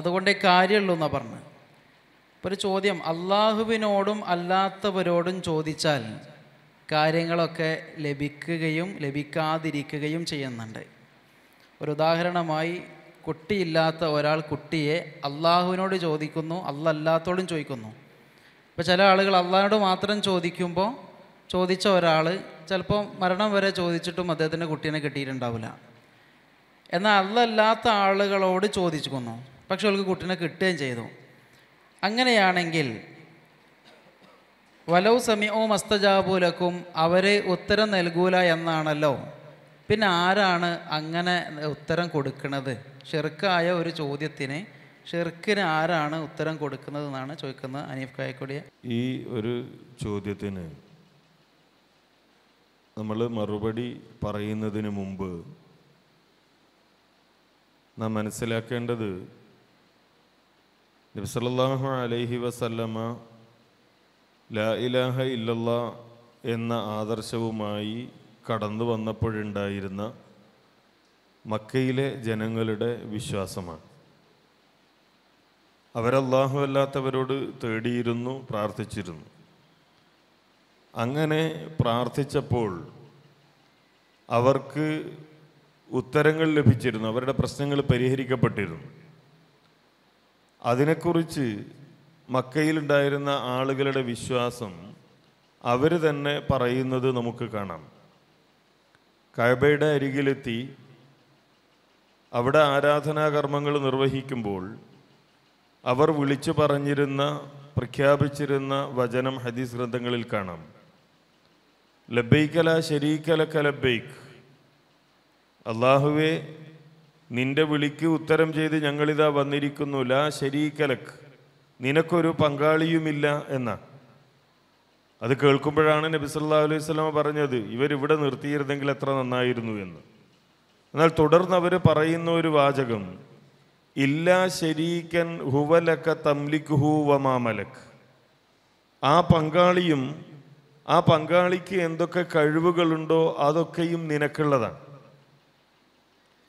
അതുകൊണ്ടേ കാര്യമുള്ളൂ എന്നാണ് പറഞ്ഞത് അപ്പോൾ ഒരു ചോദ്യം അള്ളാഹുവിനോടും അല്ലാത്തവരോടും ചോദിച്ചാൽ കാര്യങ്ങളൊക്കെ ലഭിക്കുകയും ലഭിക്കാതിരിക്കുകയും ചെയ്യുന്നുണ്ട് ഒരു ഉദാഹരണമായി കുട്ടിയില്ലാത്ത ഒരാൾ കുട്ടിയെ അള്ളാഹുവിനോട് ചോദിക്കുന്നു അല്ലാത്തോടും ചോദിക്കുന്നു ഇപ്പോൾ ചില ആളുകൾ അള്ളാഹിനോട് മാത്രം ചോദിക്കുമ്പോൾ ചോദിച്ച ഒരാൾ ചിലപ്പോൾ മരണം വരെ ചോദിച്ചിട്ടും അദ്ദേഹത്തിൻ്റെ കുട്ടീനെ കിട്ടിയിട്ടുണ്ടാവില്ല എന്നാൽ അല്ലല്ലാത്ത ആളുകളോട് ചോദിച്ചിരുന്നു പക്ഷെ അവൾക്ക് കുട്ടീനെ കിട്ടുകയും ചെയ്തു അങ്ങനെയാണെങ്കിൽ വലവ് സമയവും മസ്തജാബൂലക്കും അവർ ഉത്തരം നൽകൂല എന്നാണല്ലോ പിന്നെ ആരാണ് അങ്ങനെ ഉത്തരം കൊടുക്കുന്നത് ചെറുക്കായ ഒരു ചോദ്യത്തിന് ഷെർക്കിന് ആരാണ് ഉത്തരം കൊടുക്കുന്നത് എന്നാണ് ചോദിക്കുന്നത് അനീഫ് കായക്കൊടിയ ഈ ഒരു ചോദ്യത്തിന് നമ്മൾ മറുപടി പറയുന്നതിന് മുമ്പ് നാം മനസ്സിലാക്കേണ്ടത് നബ്സല്ലാഹു അലൈഹി വസല്ലമ ലാ ഇലാഹ ഇല്ലല്ല എന്ന ആദർശവുമായി കടന്നു വന്നപ്പോഴുണ്ടായിരുന്ന മക്കയിലെ ജനങ്ങളുടെ വിശ്വാസമാണ് അവരല്ലാഹു അല്ലാത്തവരോട് തേടിയിരുന്നു പ്രാർത്ഥിച്ചിരുന്നു അങ്ങനെ പ്രാർത്ഥിച്ചപ്പോൾ അവർക്ക് ഉത്തരങ്ങൾ ലഭിച്ചിരുന്നു അവരുടെ പ്രശ്നങ്ങൾ പരിഹരിക്കപ്പെട്ടിരുന്നു അതിനെക്കുറിച്ച് മക്കയിലുണ്ടായിരുന്ന ആളുകളുടെ വിശ്വാസം അവർ തന്നെ പറയുന്നത് നമുക്ക് കാണാം കഴബയുടെ അരികിലെത്തി അവിടെ ആരാധനാകർമ്മങ്ങൾ നിർവഹിക്കുമ്പോൾ അവർ വിളിച്ചു പറഞ്ഞിരുന്ന പ്രഖ്യാപിച്ചിരുന്ന വചനം ഹദീസ് ഗ്രന്ഥങ്ങളിൽ കാണാം ലബൈക്കല ശരീക്കലക്ക ലബൈക്ക് അള്ളാഹുവെ നിന്റെ വിളിക്ക് ഉത്തരം ചെയ്ത് ഞങ്ങളിതാ വന്നിരിക്കുന്നു ലാ ശരീക്കലക്ക് നിനക്കൊരു പങ്കാളിയുമില്ല എന്ന അത് കേൾക്കുമ്പോഴാണ് നബി സല്ലാ അലൈഹി സ്വലാമ പറഞ്ഞത് ഇവരിവിടെ നിർത്തിയിരുന്നെങ്കിൽ എത്ര നന്നായിരുന്നു എന്ന് എന്നാൽ തുടർന്ന് അവർ പറയുന്ന ഒരു വാചകം ഇല്ലാ ശരീക്കൻ ഹുവലക്ക തംലിക്കുഹു വമാമലക് ആ പങ്കാളിയും ആ പങ്കാളിക്ക് എന്തൊക്കെ കഴിവുകളുണ്ടോ അതൊക്കെയും നിനക്കുള്ളതാണ്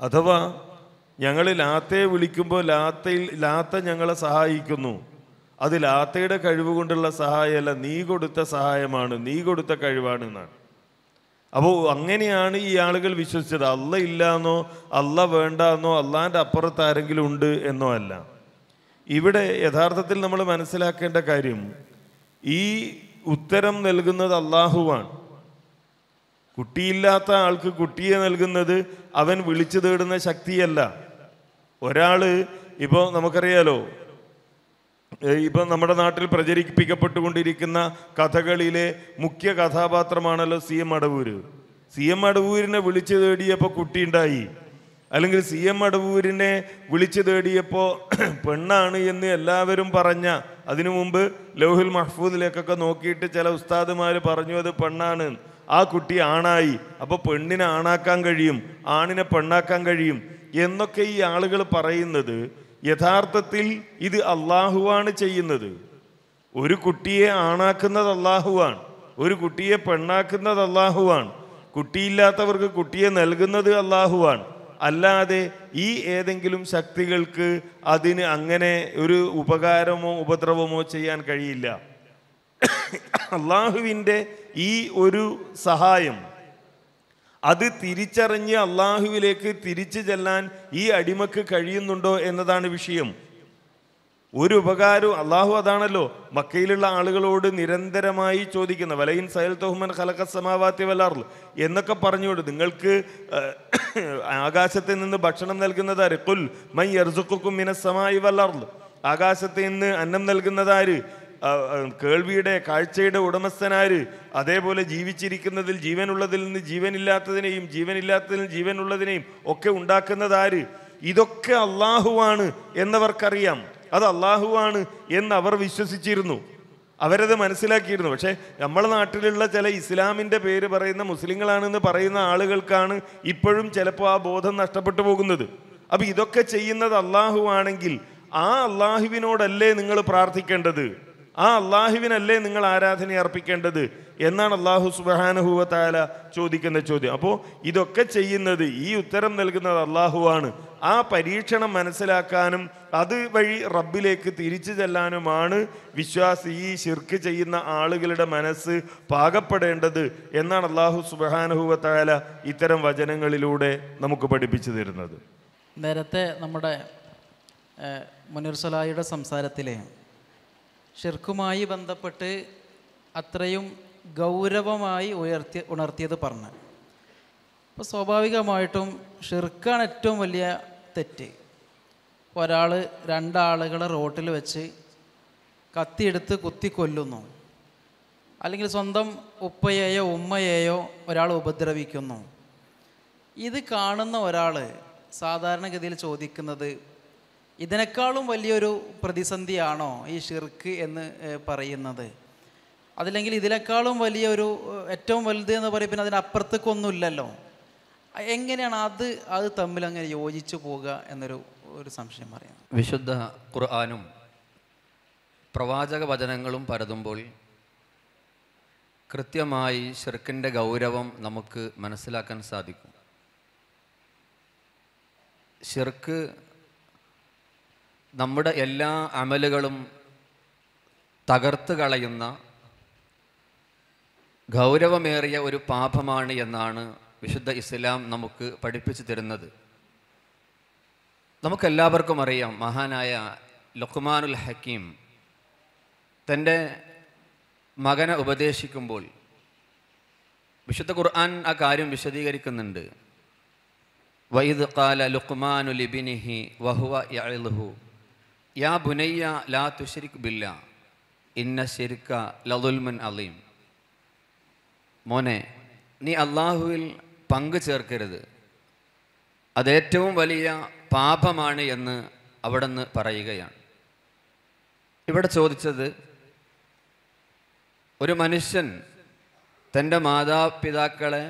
അഥവാ ഞങ്ങൾ ലാത്തയെ വിളിക്കുമ്പോൾ ലാത്തയിൽ ലാത്ത ഞങ്ങളെ സഹായിക്കുന്നു അത് ലാത്തയുടെ കഴിവ് കൊണ്ടുള്ള സഹായമല്ല നീ കൊടുത്ത സഹായമാണ് നീ കൊടുത്ത എന്നാണ് അപ്പോൾ അങ്ങനെയാണ് ഈ ആളുകൾ വിശ്വസിച്ചത് അല്ല ഇല്ലാന്നോ അല്ല എന്നോ അല്ലാൻ്റെ അപ്പുറത്ത് ആരെങ്കിലും ഉണ്ട് എന്നോ അല്ല ഇവിടെ യഥാർത്ഥത്തിൽ നമ്മൾ മനസ്സിലാക്കേണ്ട കാര്യം ഈ ഉത്തരം നൽകുന്നത് അള്ളാഹുവാണ് കുട്ടിയില്ലാത്ത ആൾക്ക് കുട്ടിയെ നൽകുന്നത് അവൻ വിളിച്ചു തേടുന്ന ശക്തിയല്ല ഒരാൾ ഇപ്പോൾ നമുക്കറിയാലോ ഇപ്പം നമ്മുടെ നാട്ടിൽ പ്രചരിപ്പിക്കപ്പെട്ടുകൊണ്ടിരിക്കുന്ന കഥകളിലെ മുഖ്യ കഥാപാത്രമാണല്ലോ C M Adavoor C M അടവൂരിനെ വിളിച്ചു തേടിയപ്പോൾ കുട്ടിയുണ്ടായി അല്ലെങ്കിൽ സി എം അടവൂരിനെ വിളിച്ചു തേടിയപ്പോൾ പെണ്ണാണ് എന്ന് എല്ലാവരും പറഞ്ഞ അതിനു മുമ്പ് ലൗഹുൽ മഹ്ഫൂദിലേക്കൊക്കെ നോക്കിയിട്ട് ചില ഉസ്താദുമാർ പറഞ്ഞു അത് പെണ്ണാണ് ആ കുട്ടി ആണായി അപ്പോൾ പെണ്ണിനെ ആണാക്കാൻ കഴിയും ആണിനെ പെണ്ണാക്കാൻ കഴിയും എന്നൊക്കെ ഈ ആളുകൾ പറയുന്നത് യഥാർത്ഥത്തിൽ ഇത് അള്ളാഹുവാണ് ചെയ്യുന്നത് ഒരു കുട്ടിയെ ആണാക്കുന്നത് അള്ളാഹുവാണ് ഒരു കുട്ടിയെ പെണ്ണാക്കുന്നത് അള്ളാഹുവാണ് കുട്ടിയില്ലാത്തവർക്ക് കുട്ടിയെ നൽകുന്നത് അള്ളാഹുവാണ് അല്ലാതെ ഈ ഏതെങ്കിലും ശക്തികൾക്ക് അതിന് അങ്ങനെ ഒരു ഉപകാരമോ ഉപദ്രവമോ ചെയ്യാൻ കഴിയില്ല അള്ളാഹുവിൻ്റെ ഈ ഒരു സഹായം അത് തിരിച്ചറിഞ്ഞ് അള്ളാഹുവിലേക്ക് തിരിച്ചു ചെല്ലാൻ ഈ അടിമക്ക് കഴിയുന്നുണ്ടോ എന്നതാണ് വിഷയം ഒരു ഉപകാരവും അള്ളാഹു അതാണല്ലോ മക്കയിലുള്ള ആളുകളോട് നിരന്തരമായി ചോദിക്കുന്ന വലയിൻ സയൽ തൊഹ്മൻ ഖലഖ സമാവാത്തി വലാറുൽ എന്നൊക്കെ പറഞ്ഞുകൊണ്ട് നിങ്ങൾക്ക് ആകാശത്തിൽ നിന്ന് ഭക്ഷണം നൽകുന്നത് ആര് കുൽ മൈ എർസുക്കും മിനസമായി വലാറുൽ ആകാശത്തിൽ നിന്ന് അന്നം നൽകുന്നതാര് കേൾവിയുടെ കാഴ്ചയുടെ ഉടമസ്ഥനാർ അതേപോലെ ജീവിച്ചിരിക്കുന്നതിൽ ജീവനുള്ളതിൽ നിന്ന് ജീവനില്ലാത്തതിനെയും ജീവനില്ലാത്തതിൽ ജീവനുള്ളതിനെയും ഒക്കെ ഉണ്ടാക്കുന്നതാര് ഇതൊക്കെ അള്ളാഹുവാണ് എന്നവർക്കറിയാം അത് അള്ളാഹുവാണ് എന്ന് അവർ വിശ്വസിച്ചിരുന്നു അവരത് മനസ്സിലാക്കിയിരുന്നു പക്ഷേ നമ്മളെ നാട്ടിലുള്ള ചില ഇസ്ലാമിൻ്റെ പേര് പറയുന്ന മുസ്ലിങ്ങളാണെന്ന് പറയുന്ന ആളുകൾക്കാണ് ഇപ്പോഴും ചിലപ്പോൾ ആ ബോധം നഷ്ടപ്പെട്ടു പോകുന്നത് അപ്പം ഇതൊക്കെ ചെയ്യുന്നത് അള്ളാഹു ആണെങ്കിൽ ആ അള്ളാഹുവിനോടല്ലേ നിങ്ങൾ പ്രാർത്ഥിക്കേണ്ടത് ആ അള്ളാഹുവിനല്ലേ നിങ്ങൾ ആരാധന അർപ്പിക്കേണ്ടത് എന്നാണ് അള്ളാഹു സുബഹാനുഹൂവ ചോദിക്കുന്ന ചോദ്യം അപ്പോൾ ഇതൊക്കെ ചെയ്യുന്നത് ഈ ഉത്തരം നൽകുന്നത് അള്ളാഹുവാണ് ആ പരീക്ഷണം മനസ്സിലാക്കാനും വഴി റബ്ബിലേക്ക് തിരിച്ചു ചെല്ലാനുമാണ് വിശ്വാസി ഈ ശിർക്ക് ചെയ്യുന്ന ആളുകളുടെ മനസ്സ് പാകപ്പെടേണ്ടത് എന്നാണ് അള്ളാഹു സുബഹാനുഹൂവ ഇത്തരം വചനങ്ങളിലൂടെ നമുക്ക് പഠിപ്പിച്ചു തരുന്നത് നേരത്തെ നമ്മുടെ മുനീർ സലായിയുടെ സംസാരത്തിലെ ഷിർക്കുമായി ബന്ധപ്പെട്ട് അത്രയും ഗൗരവമായി ഉയർത്തി ഉണർത്തിയത് പറഞ്ഞ് അപ്പോൾ സ്വാഭാവികമായിട്ടും ഷിർക്കാണ് ഏറ്റവും വലിയ തെറ്റ് ഒരാൾ രണ്ടാളുകളെ റോട്ടിൽ വെച്ച് കത്തിയെടുത്ത് കുത്തി കൊല്ലുന്നു അല്ലെങ്കിൽ സ്വന്തം ഉപ്പയെയോ ഉമ്മയെയോ ഒരാൾ ഉപദ്രവിക്കുന്നു ഇത് കാണുന്ന ഒരാൾ സാധാരണഗതിയിൽ ചോദിക്കുന്നത് ഇതിനേക്കാളും വലിയൊരു പ്രതിസന്ധിയാണോ ഈ ഷിർക്ക് എന്ന് പറയുന്നത് അതില്ലെങ്കിൽ ഇതിനേക്കാളും വലിയൊരു ഏറ്റവും വലുത് എന്ന് പറയും പിന്നെ അതിനപ്പുറത്തേക്കൊന്നുമില്ലല്ലോ എങ്ങനെയാണ് അത് അത് തമ്മിൽ അങ്ങനെ യോജിച്ചു പോവുക എന്നൊരു ഒരു സംശയം പറയാം വിശുദ്ധ ഖുർആാനും പ്രവാചക വചനങ്ങളും പരതുമ്പോൾ കൃത്യമായി ഷിർക്കിൻ്റെ ഗൗരവം നമുക്ക് മനസ്സിലാക്കാൻ സാധിക്കും ഷിർക്ക് നമ്മുടെ എല്ലാ അമലുകളും തകർത്ത് കളയുന്ന ഗൗരവമേറിയ ഒരു പാപമാണ് എന്നാണ് വിശുദ്ധ ഇസ്ലാം നമുക്ക് പഠിപ്പിച്ചു തരുന്നത് നമുക്കെല്ലാവർക്കും അറിയാം മഹാനായ ലുഖ്മാനുൽ ഹക്കീം തൻ്റെ മകനെ ഉപദേശിക്കുമ്പോൾ വിശുദ്ധ ഖുർആൻ ആ കാര്യം വിശദീകരിക്കുന്നുണ്ട് വൈദ് കാല ലുഖ്മാനുലിബിനിഹി വഹുവ യഅൽഹു യാ ബുനയ്യ ലാ തുഷരിക് ബില്ല ഇന്ന ശരിക്ക ലതുൽമൻ അലീം മോനെ നീ അള്ളാഹുവിൽ പങ്കു ചേർക്കരുത് അതേറ്റവും വലിയ പാപമാണ് എന്ന് നിന്ന് പറയുകയാണ് ഇവിടെ ചോദിച്ചത് ഒരു മനുഷ്യൻ തൻ്റെ മാതാപിതാക്കളെ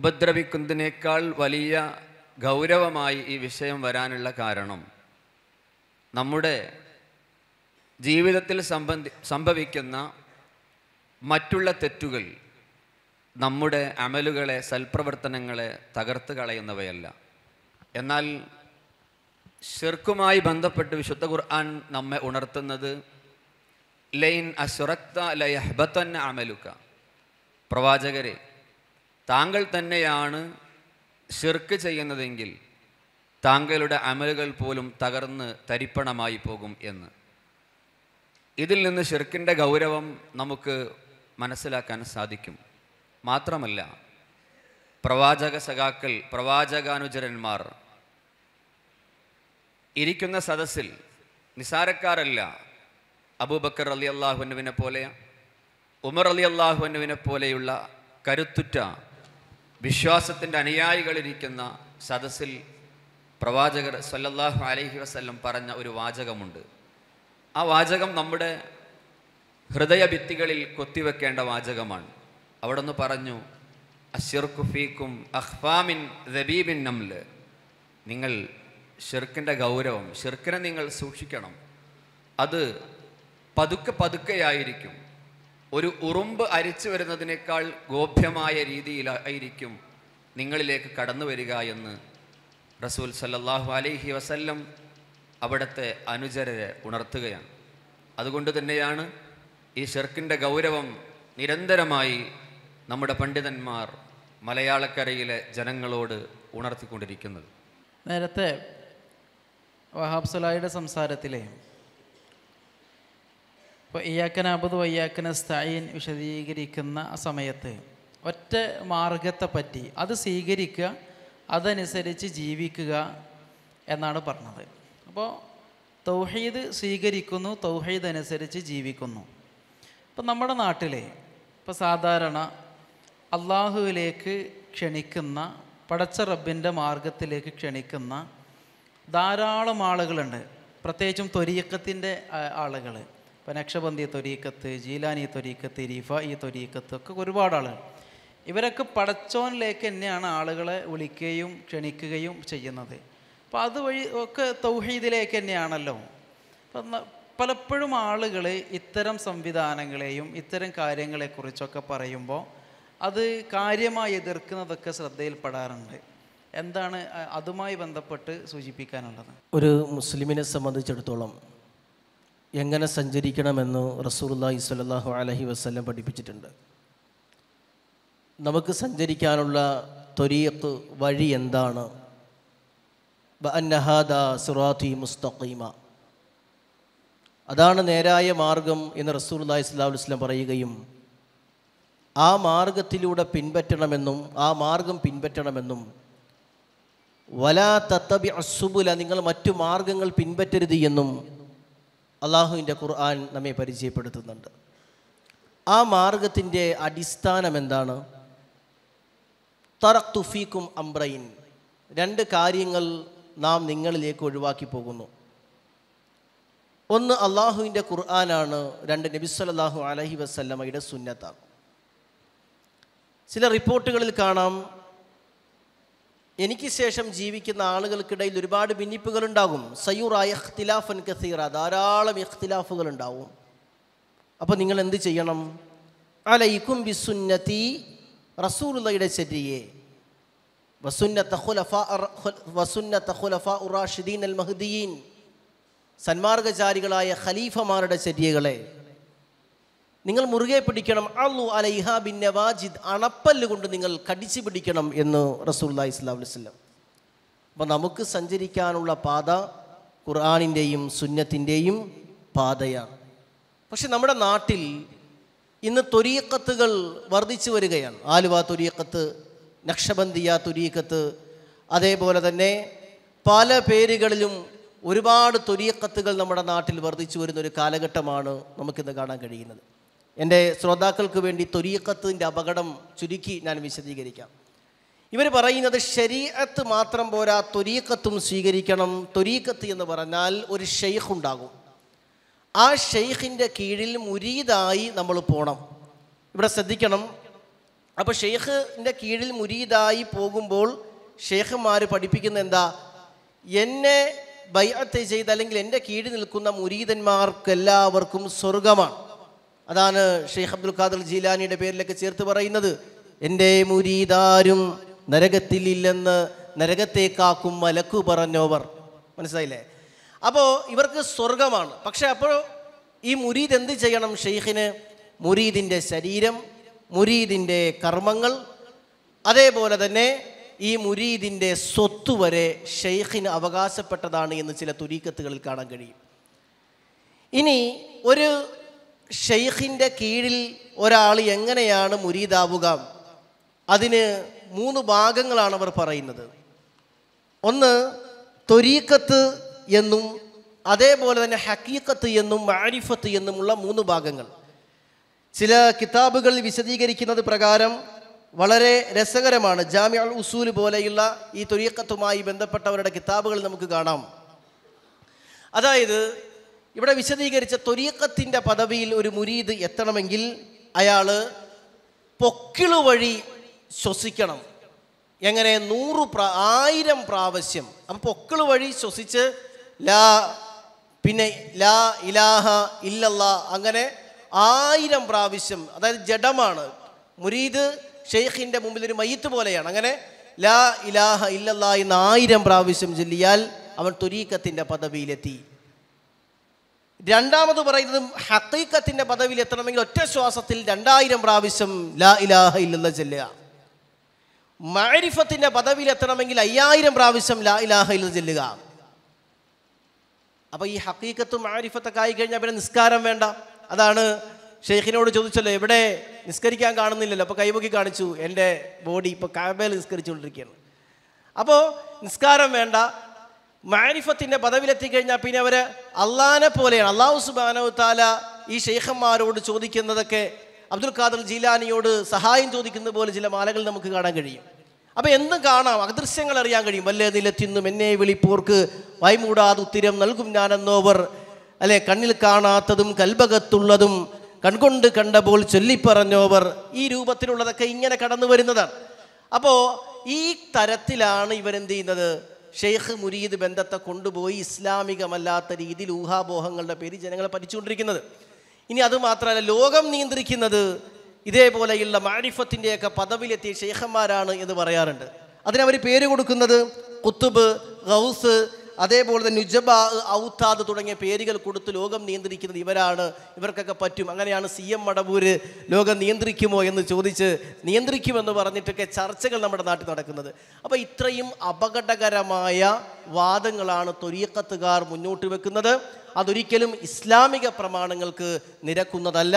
ഉപദ്രവിക്കുന്നതിനേക്കാൾ വലിയ ഗൗരവമായി ഈ വിഷയം വരാനുള്ള കാരണം നമ്മുടെ ജീവിതത്തിൽ സംബന്ധി സംഭവിക്കുന്ന മറ്റുള്ള തെറ്റുകൾ നമ്മുടെ അമലുകളെ സൽപ്രവർത്തനങ്ങളെ തകർത്ത് കളയുന്നവയല്ല എന്നാൽ ഷിർക്കുമായി ബന്ധപ്പെട്ട് വിശുദ്ധ ഖുർആൻ നമ്മെ ഉണർത്തുന്നത് ലൈൻ അസുറക്ത ലയഹ്ബത്തൻ അമലുക്ക പ്രവാചകരെ താങ്കൾ തന്നെയാണ് ഷിർക്ക് ചെയ്യുന്നതെങ്കിൽ താങ്കളുടെ അമലുകൾ പോലും തകർന്ന് തരിപ്പണമായി പോകും എന്ന് ഇതിൽ നിന്ന് ഷിർക്കിൻ്റെ ഗൗരവം നമുക്ക് മനസ്സിലാക്കാൻ സാധിക്കും മാത്രമല്ല പ്രവാചക സഖാക്കൾ പ്രവാചകാനുചരന്മാർ ഇരിക്കുന്ന സദസ്സിൽ നിസാരക്കാരല്ല അബൂബക്കർ അലി അള്ളാഹുനുവിനെ പോലെ ഉമർ അലി അള്ളാഹുനുവിനെ പോലെയുള്ള കരുത്തുറ്റ വിശ്വാസത്തിൻ്റെ അനുയായികളിരിക്കുന്ന സദസ്സിൽ പ്രവാചകർ സല്ലല്ലാഹു അലൈഹി വസ്ല്ലം പറഞ്ഞ ഒരു വാചകമുണ്ട് ആ വാചകം നമ്മുടെ ഹൃദയഭിത്തികളിൽ കൊത്തിവെക്കേണ്ട വാചകമാണ് അവിടെ നിന്ന് പറഞ്ഞു അഷിർഖുഫീഖും അഹ്ഫാമിൻ ദബീബിൻ നംല് നിങ്ങൾ ഷിർക്കിൻ്റെ ഗൗരവം ഷിർക്കിനെ നിങ്ങൾ സൂക്ഷിക്കണം അത് പതുക്കെ പതുക്കെയായിരിക്കും ഒരു ഉറുമ്പ് അരിച്ചു വരുന്നതിനേക്കാൾ ഗോപ്യമായ രീതിയിലായിരിക്കും നിങ്ങളിലേക്ക് കടന്നു വരിക എന്ന് റസൂൽ സല്ലാഹു അലൈഹി വസല്ലം അവിടുത്തെ അനുചരരെ ഉണർത്തുകയാണ് അതുകൊണ്ട് തന്നെയാണ് ഈ ഷെർക്കിൻ്റെ ഗൗരവം നിരന്തരമായി നമ്മുടെ പണ്ഡിതന്മാർ മലയാളക്കരയിലെ ജനങ്ങളോട് ഉണർത്തിക്കൊണ്ടിരിക്കുന്നത് നേരത്തെ വഹാബ്സലായുടെ സംസാരത്തിലെ ഇപ്പോൾ ഇയാക്കന അബുദ് വയ്യാക്കന സ്ഥായിൻ വിശദീകരിക്കുന്ന സമയത്ത് ഒറ്റ മാർഗത്തെപ്പറ്റി അത് സ്വീകരിക്കുക അതനുസരിച്ച് ജീവിക്കുക എന്നാണ് പറഞ്ഞത് അപ്പോൾ തൗഹീദ് സ്വീകരിക്കുന്നു തൗഹീദ് അനുസരിച്ച് ജീവിക്കുന്നു ഇപ്പം നമ്മുടെ നാട്ടിലെ ഇപ്പോൾ സാധാരണ അള്ളാഹുവിലേക്ക് ക്ഷണിക്കുന്ന പടച്ച റബ്ബിൻ്റെ മാർഗത്തിലേക്ക് ക്ഷണിക്കുന്ന ധാരാളം ആളുകളുണ്ട് പ്രത്യേകിച്ചും തൊരീക്കത്തിൻ്റെ ആളുകൾ ഇപ്പോൾ നക്ഷബന്തി തൊരീക്കത്ത് ജീലാനി തൊരീക്കത്ത് രീഫ ഈ തൊരീക്കത്ത് ഒക്കെ ഒരുപാട് ആളുകൾ ഇവരൊക്കെ പടച്ചോനിലേക്ക് തന്നെയാണ് ആളുകളെ വിളിക്കുകയും ക്ഷണിക്കുകയും ചെയ്യുന്നത് അപ്പോൾ അതുവഴി ഒക്കെ തൗഹീദിലേക്ക് തന്നെയാണല്ലോ അപ്പം പലപ്പോഴും ആളുകൾ ഇത്തരം സംവിധാനങ്ങളെയും ഇത്തരം കാര്യങ്ങളെക്കുറിച്ചൊക്കെ പറയുമ്പോൾ അത് കാര്യമായി എതിർക്കുന്നതൊക്കെ ശ്രദ്ധയിൽപ്പെടാറുണ്ട് എന്താണ് അതുമായി ബന്ധപ്പെട്ട് സൂചിപ്പിക്കാനുള്ളത് ഒരു മുസ്ലിമിനെ സംബന്ധിച്ചിടത്തോളം എങ്ങനെ സഞ്ചരിക്കണമെന്ന് റസൂർല്ലാഹി സ്വല്ലാഹു അലഹി വസ്ലം പഠിപ്പിച്ചിട്ടുണ്ട് നമുക്ക് സഞ്ചരിക്കാനുള്ള ത്വരീയത്ത് വഴി എന്താണ് മുസ്തഖീമ അതാണ് നേരായ മാർഗം എന്ന് റസൂർല്ലാഹി സ്വലാഹു വസ്ലം പറയുകയും ആ മാർഗത്തിലൂടെ പിൻപറ്റണമെന്നും ആ മാർഗം പിൻപറ്റണമെന്നും വലാ തത്തബി അസുബുല നിങ്ങൾ മറ്റു മാർഗങ്ങൾ പിൻപറ്റരുത് എന്നും അള്ളാഹുവിൻ്റെ ഖുർആൻ നമ്മെ പരിചയപ്പെടുത്തുന്നുണ്ട് ആ മാർഗത്തിൻ്റെ അടിസ്ഥാനം എന്താണ് തറക് തുഫീക്കും അംബ്രയിൻ രണ്ട് കാര്യങ്ങൾ നാം നിങ്ങളിലേക്ക് ഒഴിവാക്കി പോകുന്നു ഒന്ന് അള്ളാഹുവിൻ്റെ ഖുർആനാണ് രണ്ട് നബിസ്വല്ലാഹു അലഹി വസ്ല്ലമ്മയുടെ സുന്നത്താണ് ചില റിപ്പോർട്ടുകളിൽ കാണാം എനിക്ക് ശേഷം ജീവിക്കുന്ന ആളുകൾക്കിടയിൽ ഒരുപാട് ഭിന്നിപ്പുകളുണ്ടാകും സയ്യൂറായ അൻ കസീറ ധാരാളം ഇഖ്തിലാഫുകൾ ഉണ്ടാവും അപ്പോൾ നിങ്ങൾ എന്ത് ചെയ്യണം അലൈക്കും ബിസുന്നതി റസൂലുള്ളയുടെ ചര്യയെ മഹ്ദിയീൻ സന്മാർഗചാരികളായ ഖലീഫമാരുടെ ചര്യകളെ നിങ്ങൾ മുറുകെ പിടിക്കണം അള്ളു അലൈഹ ബിൻ നവാജിദ് അണപ്പല്ല് കൊണ്ട് നിങ്ങൾ കടിച്ചു പിടിക്കണം എന്ന് റസൂല്ലാ അലൈഹി വസ്ലം അപ്പോൾ നമുക്ക് സഞ്ചരിക്കാനുള്ള പാത ഖുർആാനിൻ്റെയും സുന്നത്തിൻ്റെയും പാതയാണ് പക്ഷെ നമ്മുടെ നാട്ടിൽ ഇന്ന് തൊരീക്കത്തുകൾ വർദ്ധിച്ചു വരികയാണ് ആലുവ തൊരീക്കത്ത് നക്ഷബന്ദിയ തൊരീക്കത്ത് അതേപോലെ തന്നെ പല പേരുകളിലും ഒരുപാട് തൊരീക്കത്തുകൾ നമ്മുടെ നാട്ടിൽ വർദ്ധിച്ചു വരുന്ന ഒരു കാലഘട്ടമാണ് നമുക്കിന്ന് കാണാൻ കഴിയുന്നത് എൻ്റെ ശ്രോതാക്കൾക്ക് വേണ്ടി തൊരീക്കത്തിൻ്റെ അപകടം ചുരുക്കി ഞാൻ വിശദീകരിക്കാം ഇവർ പറയുന്നത് ശരീഅത്ത് മാത്രം പോരാ തൊരീക്കത്തും സ്വീകരിക്കണം തൊരീക്കത്ത് എന്ന് പറഞ്ഞാൽ ഒരു ഷെയ്ഖ് ഉണ്ടാകും ആ ഷെയ്ഖിൻ്റെ കീഴിൽ മുരീദായി നമ്മൾ പോകണം ഇവിടെ ശ്രദ്ധിക്കണം അപ്പോൾ ഷെയ്ഖിൻ്റെ കീഴിൽ മുരീദായി പോകുമ്പോൾ ഷെയ്ഖുമാർ പഠിപ്പിക്കുന്ന എന്താ എന്നെ ബൈഅത്ത് ചെയ്ത് അല്ലെങ്കിൽ എൻ്റെ കീഴിൽ നിൽക്കുന്ന മുരീദന്മാർക്കെല്ലാവർക്കും സ്വർഗമാണ് അതാണ് ഷെയ്ഖ് അബ്ദുൽ ഖാദർ ജീലാനിയുടെ പേരിലൊക്കെ ചേർത്ത് പറയുന്നത് എൻ്റെ മുരീദാരും നരകത്തിലില്ലെന്ന് നരകത്തേക്കാക്കും മലക്കു പറഞ്ഞോവർ മനസ്സിലായില്ലേ അപ്പോൾ ഇവർക്ക് സ്വർഗമാണ് പക്ഷെ അപ്പോൾ ഈ മുരീദ് എന്ത് ചെയ്യണം ഷെയ്ഖിന് മുരീദിൻ്റെ ശരീരം മുരീദിൻ്റെ കർമ്മങ്ങൾ അതേപോലെ തന്നെ ഈ മുരീദിൻ്റെ സ്വത്ത് വരെ ഷെയ്ഖിന് അവകാശപ്പെട്ടതാണ് എന്ന് ചില തുരീക്കത്തുകളിൽ കാണാൻ കഴിയും ഇനി ഒരു ഷെയ്ഖിൻ്റെ കീഴിൽ ഒരാൾ എങ്ങനെയാണ് മുരീദാവുക അതിന് മൂന്ന് ഭാഗങ്ങളാണ് അവർ പറയുന്നത് ഒന്ന് തൊരീക്കത്ത് എന്നും അതേപോലെ തന്നെ ഹക്കീക്കത്ത് എന്നും മാരിഫത്ത് എന്നുമുള്ള മൂന്ന് ഭാഗങ്ങൾ ചില കിതാബുകൾ വിശദീകരിക്കുന്നത് പ്രകാരം വളരെ രസകരമാണ് ജാമ്യ അൽ ഉസൂൽ പോലെയുള്ള ഈ തുരീക്കത്തുമായി ബന്ധപ്പെട്ടവരുടെ കിതാബുകൾ നമുക്ക് കാണാം അതായത് ഇവിടെ വിശദീകരിച്ച തൊരിയക്കത്തിൻ്റെ പദവിയിൽ ഒരു മുരീദ് എത്തണമെങ്കിൽ അയാൾ പൊക്കിളു വഴി ശ്വസിക്കണം എങ്ങനെ നൂറ് പ്രാ ആയിരം പ്രാവശ്യം അപ്പം പൊക്കിളു വഴി ശ്വസിച്ച് ലാ പിന്നെ ലാ ഇലാഹ ഇല്ലല്ല അങ്ങനെ ആയിരം പ്രാവശ്യം അതായത് ജഡമാണ് മുരീദ് ഷെയ്ഖിൻ്റെ മുമ്പിൽ ഒരു മയ്യത്ത് പോലെയാണ് അങ്ങനെ ലാ ഇലാഹ ഇല്ലല്ല എന്ന് ആയിരം പ്രാവശ്യം ചൊല്ലിയാൽ അവൻ തുരീക്കത്തിൻ്റെ പദവിയിലെത്തി രണ്ടാമത് പറയുന്നത് ഹക്കീക്കത്തിൻ്റെ പദവിയിൽ എത്തണമെങ്കിൽ ഒറ്റ ശ്വാസത്തിൽ രണ്ടായിരം പ്രാവശ്യം ലാ ഇലാഹ ഇല്ലല്ല ചെല്ലുക മാരിഫത്തിൻ്റെ പദവിയിൽ എത്തണമെങ്കിൽ അയ്യായിരം പ്രാവശ്യം ലാ ഇലാഹ ഇല്ലെന്ന് ചെല്ലുക അപ്പോൾ ഈ ഹക്കീക്കത്തും ആരിഫത്തൊക്കെ ആയി കഴിഞ്ഞാൽ പിന്നെ നിസ്കാരം വേണ്ട അതാണ് ഷെയ്ഖിനോട് ചോദിച്ചല്ലോ എവിടെ നിസ്കരിക്കാൻ കാണുന്നില്ലല്ലോ അപ്പോൾ കൈമുക്കി കാണിച്ചു എൻ്റെ ബോഡി ഇപ്പോൾ കാബേൽ നിസ്കരിച്ചുകൊണ്ടിരിക്കുകയാണ് അപ്പോൾ നിസ്കാരം വേണ്ട മാരിഫത്തിൻ്റെ പദവിയിലെത്തിക്കഴിഞ്ഞാൽ പിന്നെ അവർ അള്ളാനെ പോലെയാണ് അള്ളാഹു സുബാനോ താല ഈ ഷെയ്ഖന്മാരോട് ചോദിക്കുന്നതൊക്കെ അബ്ദുൽ ഖാദർ ജീലാനിയോട് സഹായം ചോദിക്കുന്ന പോലെ ചില മാലകൾ നമുക്ക് കാണാൻ കഴിയും അപ്പോൾ എന്തും കാണാം അദൃശ്യങ്ങൾ അറിയാൻ കഴിയും വല്ല നിലത്തിന്നും എന്നെ വിളിപ്പോർക്ക് വൈമൂടാതെ ഉത്തിരം നൽകും ഞാനെന്നോവർ അല്ലെ കണ്ണിൽ കാണാത്തതും കൽബകത്തുള്ളതും കൺകൊണ്ട് കണ്ടപ്പോൾ ചൊല്ലിപ്പറഞ്ഞോവർ ഈ രൂപത്തിലുള്ളതൊക്കെ ഇങ്ങനെ കടന്നു വരുന്നതാണ് അപ്പോൾ ഈ തരത്തിലാണ് ഇവരെന്ത് ചെയ്യുന്നത് ഷെയ്ഖ് മുരീദ് ബന്ധത്തെ കൊണ്ടുപോയി ഇസ്ലാമികമല്ലാത്ത രീതിയിൽ ഊഹാബോഹങ്ങളുടെ പേര് ജനങ്ങളെ പഠിച്ചുകൊണ്ടിരിക്കുന്നത് ഇനി അതുമാത്രമല്ല ലോകം നിയന്ത്രിക്കുന്നത് ഇതേപോലെയുള്ള മാരിഫത്തിൻ്റെയൊക്കെ പദവിയിലെത്തിയ ഷെയ്ഖന്മാരാണ് എന്ന് പറയാറുണ്ട് അതിനവർ പേര് കൊടുക്കുന്നത് കുത്തുബ് ഗൗസ് അതേപോലെ തന്നെ നുജബ ഔത്താദ് തുടങ്ങിയ പേരുകൾ കൊടുത്ത് ലോകം നിയന്ത്രിക്കുന്നത് ഇവരാണ് ഇവർക്കൊക്കെ പറ്റും അങ്ങനെയാണ് സി എം മടവൂര് ലോകം നിയന്ത്രിക്കുമോ എന്ന് ചോദിച്ച് നിയന്ത്രിക്കുമെന്ന് പറഞ്ഞിട്ടൊക്കെ ചർച്ചകൾ നമ്മുടെ നാട്ടിൽ നടക്കുന്നത് അപ്പോൾ ഇത്രയും അപകടകരമായ വാദങ്ങളാണ് തൊരിയക്കത്തുകാർ മുന്നോട്ട് വെക്കുന്നത് അതൊരിക്കലും ഇസ്ലാമിക പ്രമാണങ്ങൾക്ക് നിരക്കുന്നതല്ല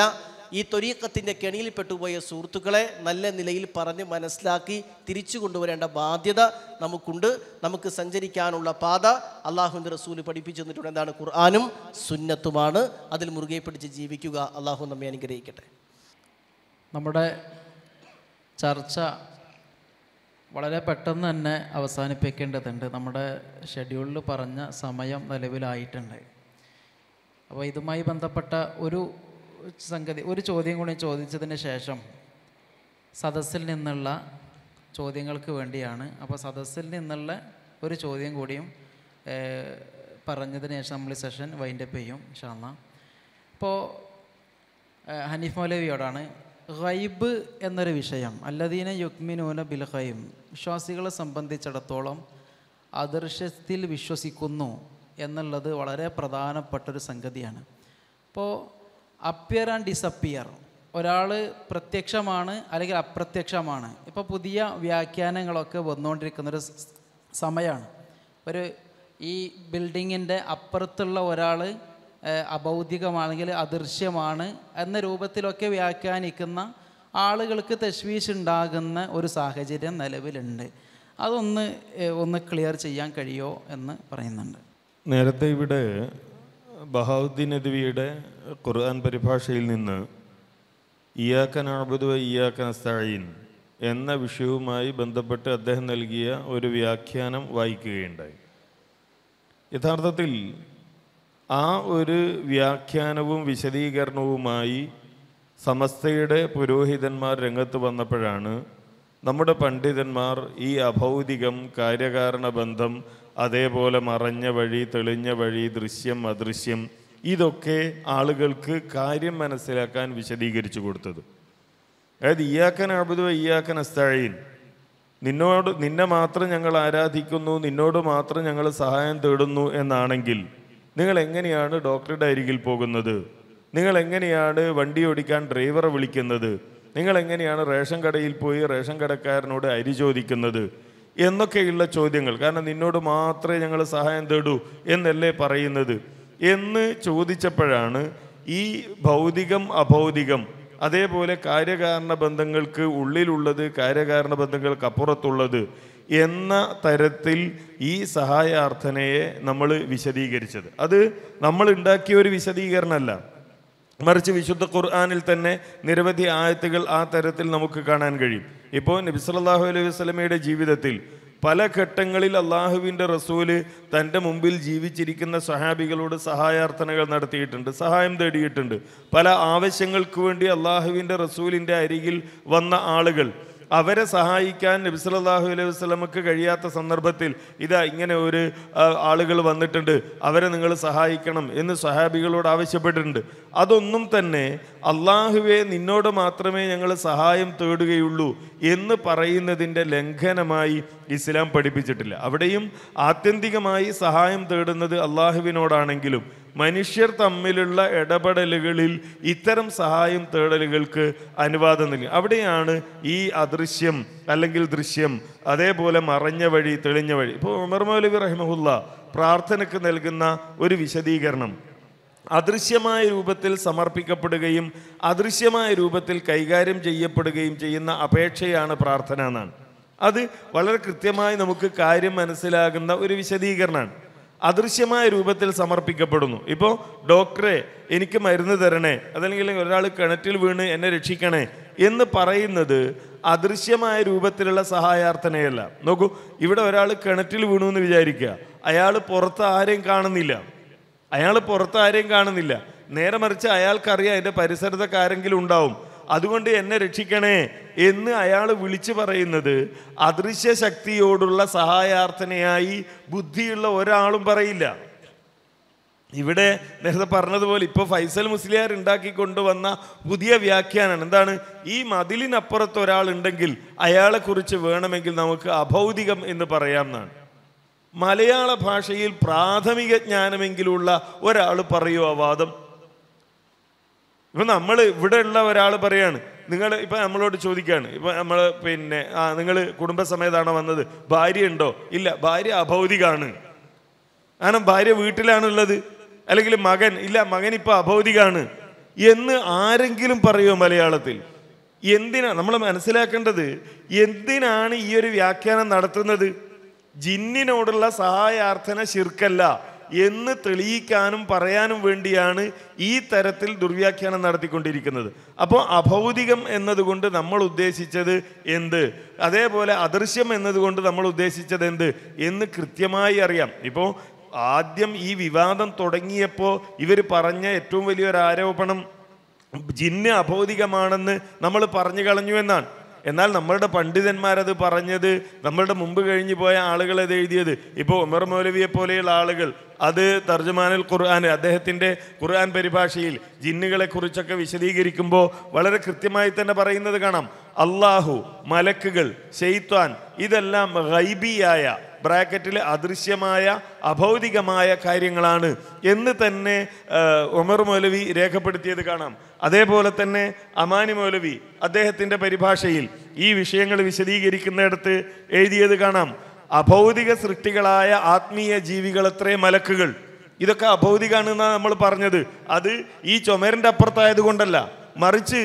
ഈ തൊരീക്കത്തിൻ്റെ കെണിയിൽപ്പെട്ടുപോയ സുഹൃത്തുക്കളെ നല്ല നിലയിൽ പറഞ്ഞ് മനസ്സിലാക്കി തിരിച്ചു കൊണ്ടുവരേണ്ട ബാധ്യത നമുക്കുണ്ട് നമുക്ക് സഞ്ചരിക്കാനുള്ള പാത അള്ളാഹുവിൻ്റെ റസൂല് പഠിപ്പിച്ചു തന്നിട്ടുണ്ട് എന്താണ് ഖുർആാനും സുന്നത്തുമാണ് അതിൽ മുറുകെ പിടിച്ച് ജീവിക്കുക അള്ളാഹു നമ്മെ അനുഗ്രഹിക്കട്ടെ നമ്മുടെ ചർച്ച വളരെ പെട്ടെന്ന് തന്നെ അവസാനിപ്പിക്കേണ്ടതുണ്ട് നമ്മുടെ ഷെഡ്യൂളിൽ പറഞ്ഞ സമയം നിലവിലായിട്ടുണ്ട് അപ്പോൾ ഇതുമായി ബന്ധപ്പെട്ട ഒരു സംഗതി ഒരു ചോദ്യം കൂടി ചോദിച്ചതിന് ശേഷം സദസ്സിൽ നിന്നുള്ള ചോദ്യങ്ങൾക്ക് വേണ്ടിയാണ് അപ്പോൾ സദസ്സിൽ നിന്നുള്ള ഒരു ചോദ്യം കൂടിയും പറഞ്ഞതിന് ശേഷം നമ്മൾ സെഷൻ വൈൻഡപ്പ് ചെയ്യും ഷാന്ന അപ്പോൾ ഹനീഫ് മൗലവിയോടാണ് ഖൈബ് എന്നൊരു വിഷയം അല്ലദീന യുക്മിനൂന ബിൽ ഖൈബ് വിശ്വാസികളെ സംബന്ധിച്ചിടത്തോളം അദർശത്തിൽ വിശ്വസിക്കുന്നു എന്നുള്ളത് വളരെ പ്രധാനപ്പെട്ടൊരു സംഗതിയാണ് അപ്പോൾ അപ്പിയർ ആൻഡ് ഡിസപ്പിയർ ഒരാൾ പ്രത്യക്ഷമാണ് അല്ലെങ്കിൽ അപ്രത്യക്ഷമാണ് ഇപ്പോൾ പുതിയ വ്യാഖ്യാനങ്ങളൊക്കെ വന്നുകൊണ്ടിരിക്കുന്നൊരു സമയമാണ് ഒരു ഈ ബിൽഡിങ്ങിൻ്റെ അപ്പുറത്തുള്ള ഒരാൾ അബൗദ്ധികമാണെങ്കിൽ അദൃശ്യമാണ് എന്ന രൂപത്തിലൊക്കെ വ്യാഖ്യാനിക്കുന്ന ആളുകൾക്ക് തശ്വീഷ് ഉണ്ടാകുന്ന ഒരു സാഹചര്യം നിലവിലുണ്ട് അതൊന്ന് ഒന്ന് ക്ലിയർ ചെയ്യാൻ കഴിയുമോ എന്ന് പറയുന്നുണ്ട് നേരത്തെ ഇവിടെ ബഹാവുദ്ദീൻ അദ്വിയുടെ ഖുർആൻ പരിഭാഷയിൽ നിന്ന് ഇയാക്കൻ അബുദ് ഇയാക്കൻ സായിൻ എന്ന വിഷയവുമായി ബന്ധപ്പെട്ട് അദ്ദേഹം നൽകിയ ഒരു വ്യാഖ്യാനം വായിക്കുകയുണ്ടായി യഥാർത്ഥത്തിൽ ആ ഒരു വ്യാഖ്യാനവും വിശദീകരണവുമായി സമസ്തയുടെ പുരോഹിതന്മാർ രംഗത്ത് വന്നപ്പോഴാണ് നമ്മുടെ പണ്ഡിതന്മാർ ഈ അഭൗതികം കാര്യകാരണ ബന്ധം അതേപോലെ മറഞ്ഞ വഴി തെളിഞ്ഞ വഴി ദൃശ്യം അദൃശ്യം ഇതൊക്കെ ആളുകൾക്ക് കാര്യം മനസ്സിലാക്കാൻ വിശദീകരിച്ചു കൊടുത്തത് അതായത് ഇയാക്കൻ അബുദ് ഇയാക്കൻ അസ്താഴീൻ നിന്നോട് നിന്നെ മാത്രം ഞങ്ങൾ ആരാധിക്കുന്നു നിന്നോട് മാത്രം ഞങ്ങൾ സഹായം തേടുന്നു എന്നാണെങ്കിൽ നിങ്ങൾ എങ്ങനെയാണ് ഡോക്ടറുടെ അരികിൽ പോകുന്നത് നിങ്ങൾ എങ്ങനെയാണ് വണ്ടി ഓടിക്കാൻ ഡ്രൈവറെ വിളിക്കുന്നത് നിങ്ങൾ എങ്ങനെയാണ് റേഷൻ കടയിൽ പോയി റേഷൻ കടക്കാരനോട് അരി ചോദിക്കുന്നത് എന്നൊക്കെയുള്ള ചോദ്യങ്ങൾ കാരണം നിന്നോട് മാത്രമേ ഞങ്ങൾ സഹായം തേടൂ എന്നല്ലേ പറയുന്നത് എന്ന് ചോദിച്ചപ്പോഴാണ് ഈ ഭൗതികം അഭൗതികം അതേപോലെ കാര്യകാരണ ബന്ധങ്ങൾക്ക് ഉള്ളിലുള്ളത് കാര്യകാരണ ബന്ധങ്ങൾക്ക് അപ്പുറത്തുള്ളത് എന്ന തരത്തിൽ ഈ സഹായാർത്ഥനയെ നമ്മൾ വിശദീകരിച്ചത് അത് നമ്മൾ ഉണ്ടാക്കിയ ഒരു വിശദീകരണമല്ല മറിച്ച് വിശുദ്ധ ഖുർആാനിൽ തന്നെ നിരവധി ആയത്തുകൾ ആ തരത്തിൽ നമുക്ക് കാണാൻ കഴിയും ഇപ്പോൾ നബിസലാഹു അലൈഹി വസ്ലമയുടെ ജീവിതത്തിൽ പല ഘട്ടങ്ങളിൽ അള്ളാഹുവിൻ്റെ റസൂല് തൻ്റെ മുമ്പിൽ ജീവിച്ചിരിക്കുന്ന സഹാബികളോട് സഹായാർത്ഥനകൾ നടത്തിയിട്ടുണ്ട് സഹായം തേടിയിട്ടുണ്ട് പല ആവശ്യങ്ങൾക്ക് വേണ്ടി അള്ളാഹുവിൻ്റെ റസൂലിൻ്റെ അരികിൽ വന്ന ആളുകൾ അവരെ സഹായിക്കാൻ നബി സല്ലല്ലാഹു അലൈഹി വസ്ലമക്ക് കഴിയാത്ത സന്ദർഭത്തിൽ ഇതാ ഇങ്ങനെ ഒരു ആളുകൾ വന്നിട്ടുണ്ട് അവരെ നിങ്ങൾ സഹായിക്കണം എന്ന് സഹാബികളോട് ആവശ്യപ്പെട്ടിട്ടുണ്ട് അതൊന്നും തന്നെ അള്ളാഹുവെ നിന്നോട് മാത്രമേ ഞങ്ങൾ സഹായം തേടുകയുള്ളൂ എന്ന് പറയുന്നതിൻ്റെ ലംഘനമായി ഇസ്ലാം പഠിപ്പിച്ചിട്ടില്ല അവിടെയും ആത്യന്തികമായി സഹായം തേടുന്നത് അള്ളാഹുവിനോടാണെങ്കിലും മനുഷ്യർ തമ്മിലുള്ള ഇടപെടലുകളിൽ ഇത്തരം സഹായം തേടലുകൾക്ക് അനുവാദം നൽകി അവിടെയാണ് ഈ അദൃശ്യം അല്ലെങ്കിൽ ദൃശ്യം അതേപോലെ മറഞ്ഞ വഴി തെളിഞ്ഞ വഴി ഇപ്പോൾ ഉമർ മൗലവി റഹിമഹുല്ല പ്രാർത്ഥനയ്ക്ക് നൽകുന്ന ഒരു വിശദീകരണം അദൃശ്യമായ രൂപത്തിൽ സമർപ്പിക്കപ്പെടുകയും അദൃശ്യമായ രൂപത്തിൽ കൈകാര്യം ചെയ്യപ്പെടുകയും ചെയ്യുന്ന അപേക്ഷയാണ് പ്രാർത്ഥന എന്നാണ് അത് വളരെ കൃത്യമായി നമുക്ക് കാര്യം മനസ്സിലാകുന്ന ഒരു വിശദീകരണമാണ് അദൃശ്യമായ രൂപത്തിൽ സമർപ്പിക്കപ്പെടുന്നു ഇപ്പോൾ ഡോക്ടറെ എനിക്ക് മരുന്ന് തരണേ അതല്ലെങ്കിൽ ഒരാൾ കിണറ്റിൽ വീണ് എന്നെ രക്ഷിക്കണേ എന്ന് പറയുന്നത് അദൃശ്യമായ രൂപത്തിലുള്ള സഹായാർത്ഥനയല്ല നോക്കൂ ഇവിടെ ഒരാൾ കിണറ്റിൽ വീണു എന്ന് വിചാരിക്കുക അയാൾ പുറത്ത് ആരെയും കാണുന്നില്ല അയാൾ പുറത്ത് ആരെയും കാണുന്നില്ല നേരെ മറിച്ച് അയാൾക്കറിയാം എൻ്റെ പരിസരത്തൊക്കെ ആരെങ്കിലും ഉണ്ടാവും അതുകൊണ്ട് എന്നെ രക്ഷിക്കണേ എന്ന് അയാൾ വിളിച്ചു പറയുന്നത് അദൃശ്യ ശക്തിയോടുള്ള സഹായാർത്ഥനയായി ബുദ്ധിയുള്ള ഒരാളും പറയില്ല ഇവിടെ നേരത്തെ പറഞ്ഞതുപോലെ ഇപ്പോൾ ഫൈസൽ മുസ്ലിയാർ ഉണ്ടാക്കി കൊണ്ടുവന്ന പുതിയ വ്യാഖ്യാനമാണ് എന്താണ് ഈ മതിലിനപ്പുറത്ത് ഉണ്ടെങ്കിൽ അയാളെക്കുറിച്ച് വേണമെങ്കിൽ നമുക്ക് അഭൗതികം എന്ന് പറയാമെന്നാണ് മലയാള ഭാഷയിൽ പ്രാഥമിക ജ്ഞാനമെങ്കിലുള്ള ഒരാൾ പറയുമോ ആ വാദം ഇപ്പം നമ്മൾ ഉള്ള ഒരാൾ പറയാണ് നിങ്ങൾ ഇപ്പം നമ്മളോട് ചോദിക്കുകയാണ് ഇപ്പം നമ്മൾ പിന്നെ ആ നിങ്ങൾ കുടുംബസമേതാണോ വന്നത് ഭാര്യ ഉണ്ടോ ഇല്ല ഭാര്യ അഭൗതികാണ് കാരണം ഭാര്യ വീട്ടിലാണുള്ളത് അല്ലെങ്കിൽ മകൻ ഇല്ല മകൻ ഇപ്പം അഭൗതികമാണ് എന്ന് ആരെങ്കിലും പറയുമോ മലയാളത്തിൽ എന്തിനാ നമ്മൾ മനസ്സിലാക്കേണ്ടത് എന്തിനാണ് ഈ ഒരു വ്യാഖ്യാനം നടത്തുന്നത് ജിന്നിനോടുള്ള സഹായാർത്ഥന ശിർക്കല്ല എന്ന് തെളിയിക്കാനും പറയാനും വേണ്ടിയാണ് ഈ തരത്തിൽ ദുർവ്യാഖ്യാനം നടത്തിക്കൊണ്ടിരിക്കുന്നത് അപ്പോൾ അഭൗതികം എന്നതുകൊണ്ട് നമ്മൾ ഉദ്ദേശിച്ചത് എന്ത് അതേപോലെ അദൃശ്യം എന്നതുകൊണ്ട് നമ്മൾ ഉദ്ദേശിച്ചത് എന്ത് എന്ന് കൃത്യമായി അറിയാം ഇപ്പോൾ ആദ്യം ഈ വിവാദം തുടങ്ങിയപ്പോൾ ഇവർ പറഞ്ഞ ഏറ്റവും വലിയൊരു ആരോപണം ജിന്ന് അഭൗതികമാണെന്ന് നമ്മൾ പറഞ്ഞു കളഞ്ഞു എന്നാണ് എന്നാൽ നമ്മളുടെ പണ്ഡിതന്മാരത് പറഞ്ഞത് നമ്മളുടെ മുമ്പ് കഴിഞ്ഞു പോയ ആളുകളത് എഴുതിയത് ഇപ്പോൾ ഉമർ മൗലവിയെ പോലെയുള്ള ആളുകൾ അത് തർജമാനുൽ ഖുർആൻ അദ്ദേഹത്തിൻ്റെ ഖുർആൻ പരിഭാഷയിൽ ജിന്നുകളെ കുറിച്ചൊക്കെ വിശദീകരിക്കുമ്പോൾ വളരെ കൃത്യമായി തന്നെ പറയുന്നത് കാണാം അള്ളാഹു മലക്കുകൾ ഷെയ്ത്വാൻ ഇതെല്ലാം ഗൈബിയായ ബ്രാക്കറ്റിലെ അദൃശ്യമായ അഭൗതികമായ കാര്യങ്ങളാണ് എന്ന് തന്നെ ഉമർ മൗലവി രേഖപ്പെടുത്തിയത് കാണാം അതേപോലെ തന്നെ അമാനി മൗലവി അദ്ദേഹത്തിൻ്റെ പരിഭാഷയിൽ ഈ വിഷയങ്ങൾ വിശദീകരിക്കുന്നിടത്ത് എഴുതിയത് കാണാം അഭൗതിക സൃഷ്ടികളായ ആത്മീയ ജീവികളത്രേ മലക്കുകൾ ഇതൊക്കെ അഭൗതികാണെന്നാണ് നമ്മൾ പറഞ്ഞത് അത് ഈ ചുമരിൻ്റെ അപ്പുറത്തായത് കൊണ്ടല്ല മറിച്ച്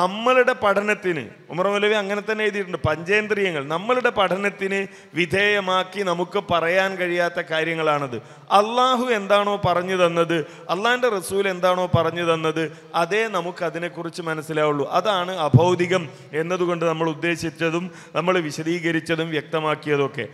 നമ്മളുടെ പഠനത്തിന് ഉമർ അങ്ങനെ തന്നെ എഴുതിയിട്ടുണ്ട് പഞ്ചേന്ദ്രിയങ്ങൾ നമ്മളുടെ പഠനത്തിന് വിധേയമാക്കി നമുക്ക് പറയാൻ കഴിയാത്ത കാര്യങ്ങളാണത് അള്ളാഹു എന്താണോ പറഞ്ഞു തന്നത് അള്ളാഹിൻ്റെ റസൂൽ എന്താണോ പറഞ്ഞു തന്നത് അതേ നമുക്ക് അതിനെക്കുറിച്ച് മനസ്സിലാവുള്ളൂ അതാണ് അഭൗതികം എന്നതുകൊണ്ട് നമ്മൾ ഉദ്ദേശിച്ചതും നമ്മൾ വിശദീകരിച്ചതും വ്യക്തമാക്കിയതൊക്കെ